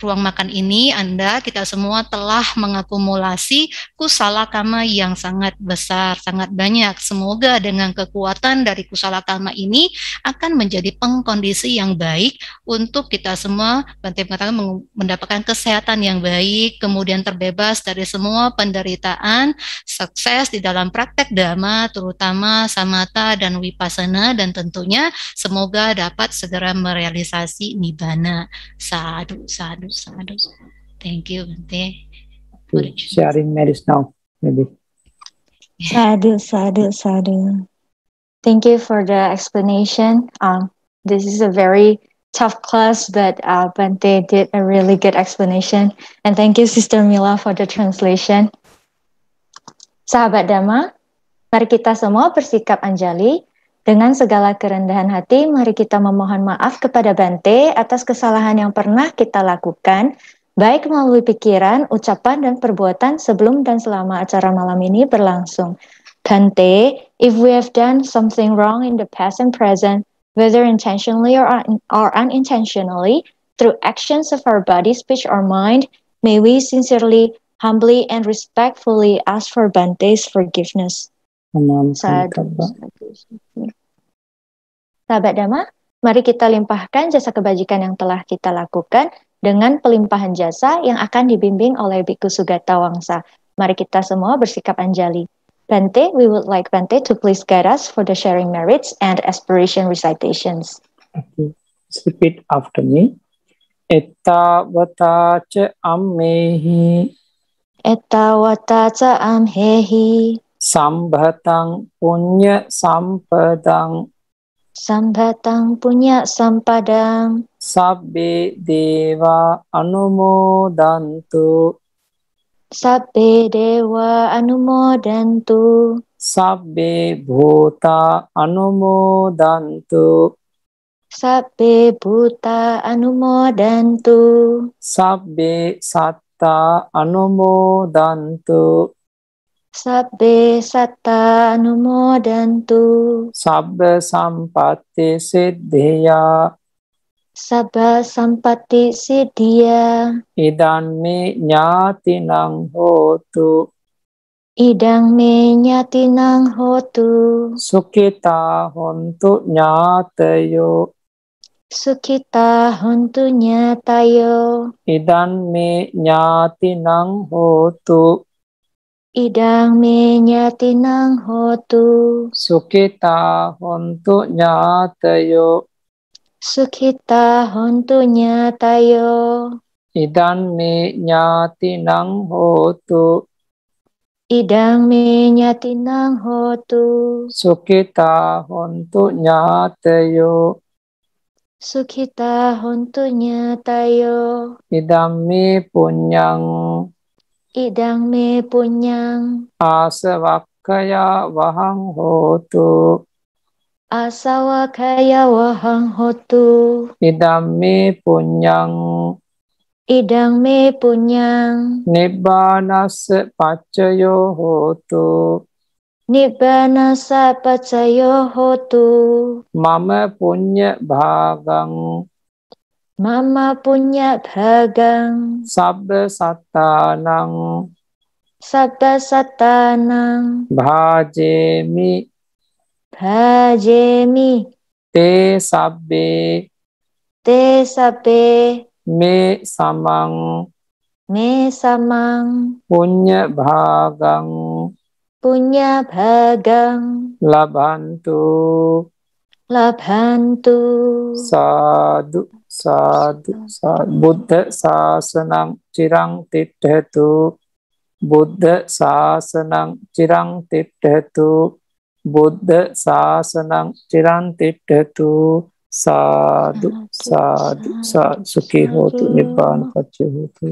ruang makan ini Anda kita semua telah mengakumulasi kusala kama yang sangat besar, sangat banyak. Semoga dengan kekuatan dari kusala kama ini akan menjadi pengkondisi yang baik untuk kita semua Bante mengatakan mendapatkan kesehatan yang baik, kemudian terbebas dari semua penderitaan, sukses di dalam praktek dhamma terutama samata dan wipasana dan tentunya semoga dapat segera merealisasi nibana Sadu, sadu. sadhus, sadhus. Thank you, Bhante, for sharing now, maybe. Sadhu, sadhu, sadhu. Thank you for the explanation. Um, this is a very tough class, but uh, Bante did a really good explanation. And thank you, Sister Mila, for the translation. Sahabat Dhamma, mari kita semua bersikap anjali Dengan segala kerendahan hati, mari kita memohon maaf kepada Bante atas kesalahan yang pernah kita lakukan, baik melalui pikiran, ucapan, dan perbuatan sebelum dan selama acara malam ini berlangsung. Bante, if we have done something wrong in the past and present, whether intentionally or, un or unintentionally, through actions of our body, speech, or mind, may we sincerely humbly and respectfully ask for Bante's forgiveness. Saat, saat, saat. Sahabat Dhamma, mari kita limpahkan jasa kebajikan yang telah kita lakukan dengan pelimpahan jasa yang akan dibimbing oleh Biku Sugata Wangsa. Mari kita semua bersikap anjali. Bante, we would like Bante to please guide us for the sharing merits and aspiration recitations. Okay. Repeat after me. Eta wata ce ammehi. Eta wata ce amhehi. Sambhatang punya sampadang සම්භතං පුඤ්ඤ සම්පදං සබ්බේ දේවා අනුමෝදන්තු සබ්බේ දේවා අනුමෝදන්තු සබ්බේ භූතා අනුමෝදන්තු සබ්බේ භූතා අනුමෝදන්තු සබ්බේ සත්තා අනුමෝදන්තු Sabbe satta anumodantu. Sabbe sampati siddhiya. Sabba sampati siddhiya. Idang me nyati nang hotu. Idang me nyati nang hotu. Sukita hontu nyatayo. Sukita hontu nyatayo. Idang me nyati nang hotu idang minyatinang hotu sukita hontu tayo sukita hontu tayo idang minyatinang hotu idang minyatinang hotu sukita hontu tayo sukita hontu tayo idang mi punyang ඉදං මේ පුඤ්ඤං ආසවක්ඛයා වහං හෝතු ආසවක්ඛයා වහං හෝතු ඉදං මේ පුඤ්ඤං ඉදං මේ පුඤ්ඤං නිබ්බානස්ස පච්චයෝ හෝතු නිබ්බානස්ස පච්චයෝ හෝතු මම පුඤ්ඤ භාගං Mama punya bagang. Sabda satanang. Sabda satanang. Bhajemi. Bhajemi. Te sabbe. Te sabbe. Me samang. Me samang. Punya bhagang. Punya bhagang. Labantu. Labantu. Sadu. සාදු බුද්ධ ශාසනං චිරං තිට්ඨතු බුද්ධ ශාසනං චිරං තිට්ඨතු බුද්ධ ශාසනං චිරං තිට්ඨතු සාදු සාදු සුඛී හෝතු නිබ්බාන පච්චේ හෝතු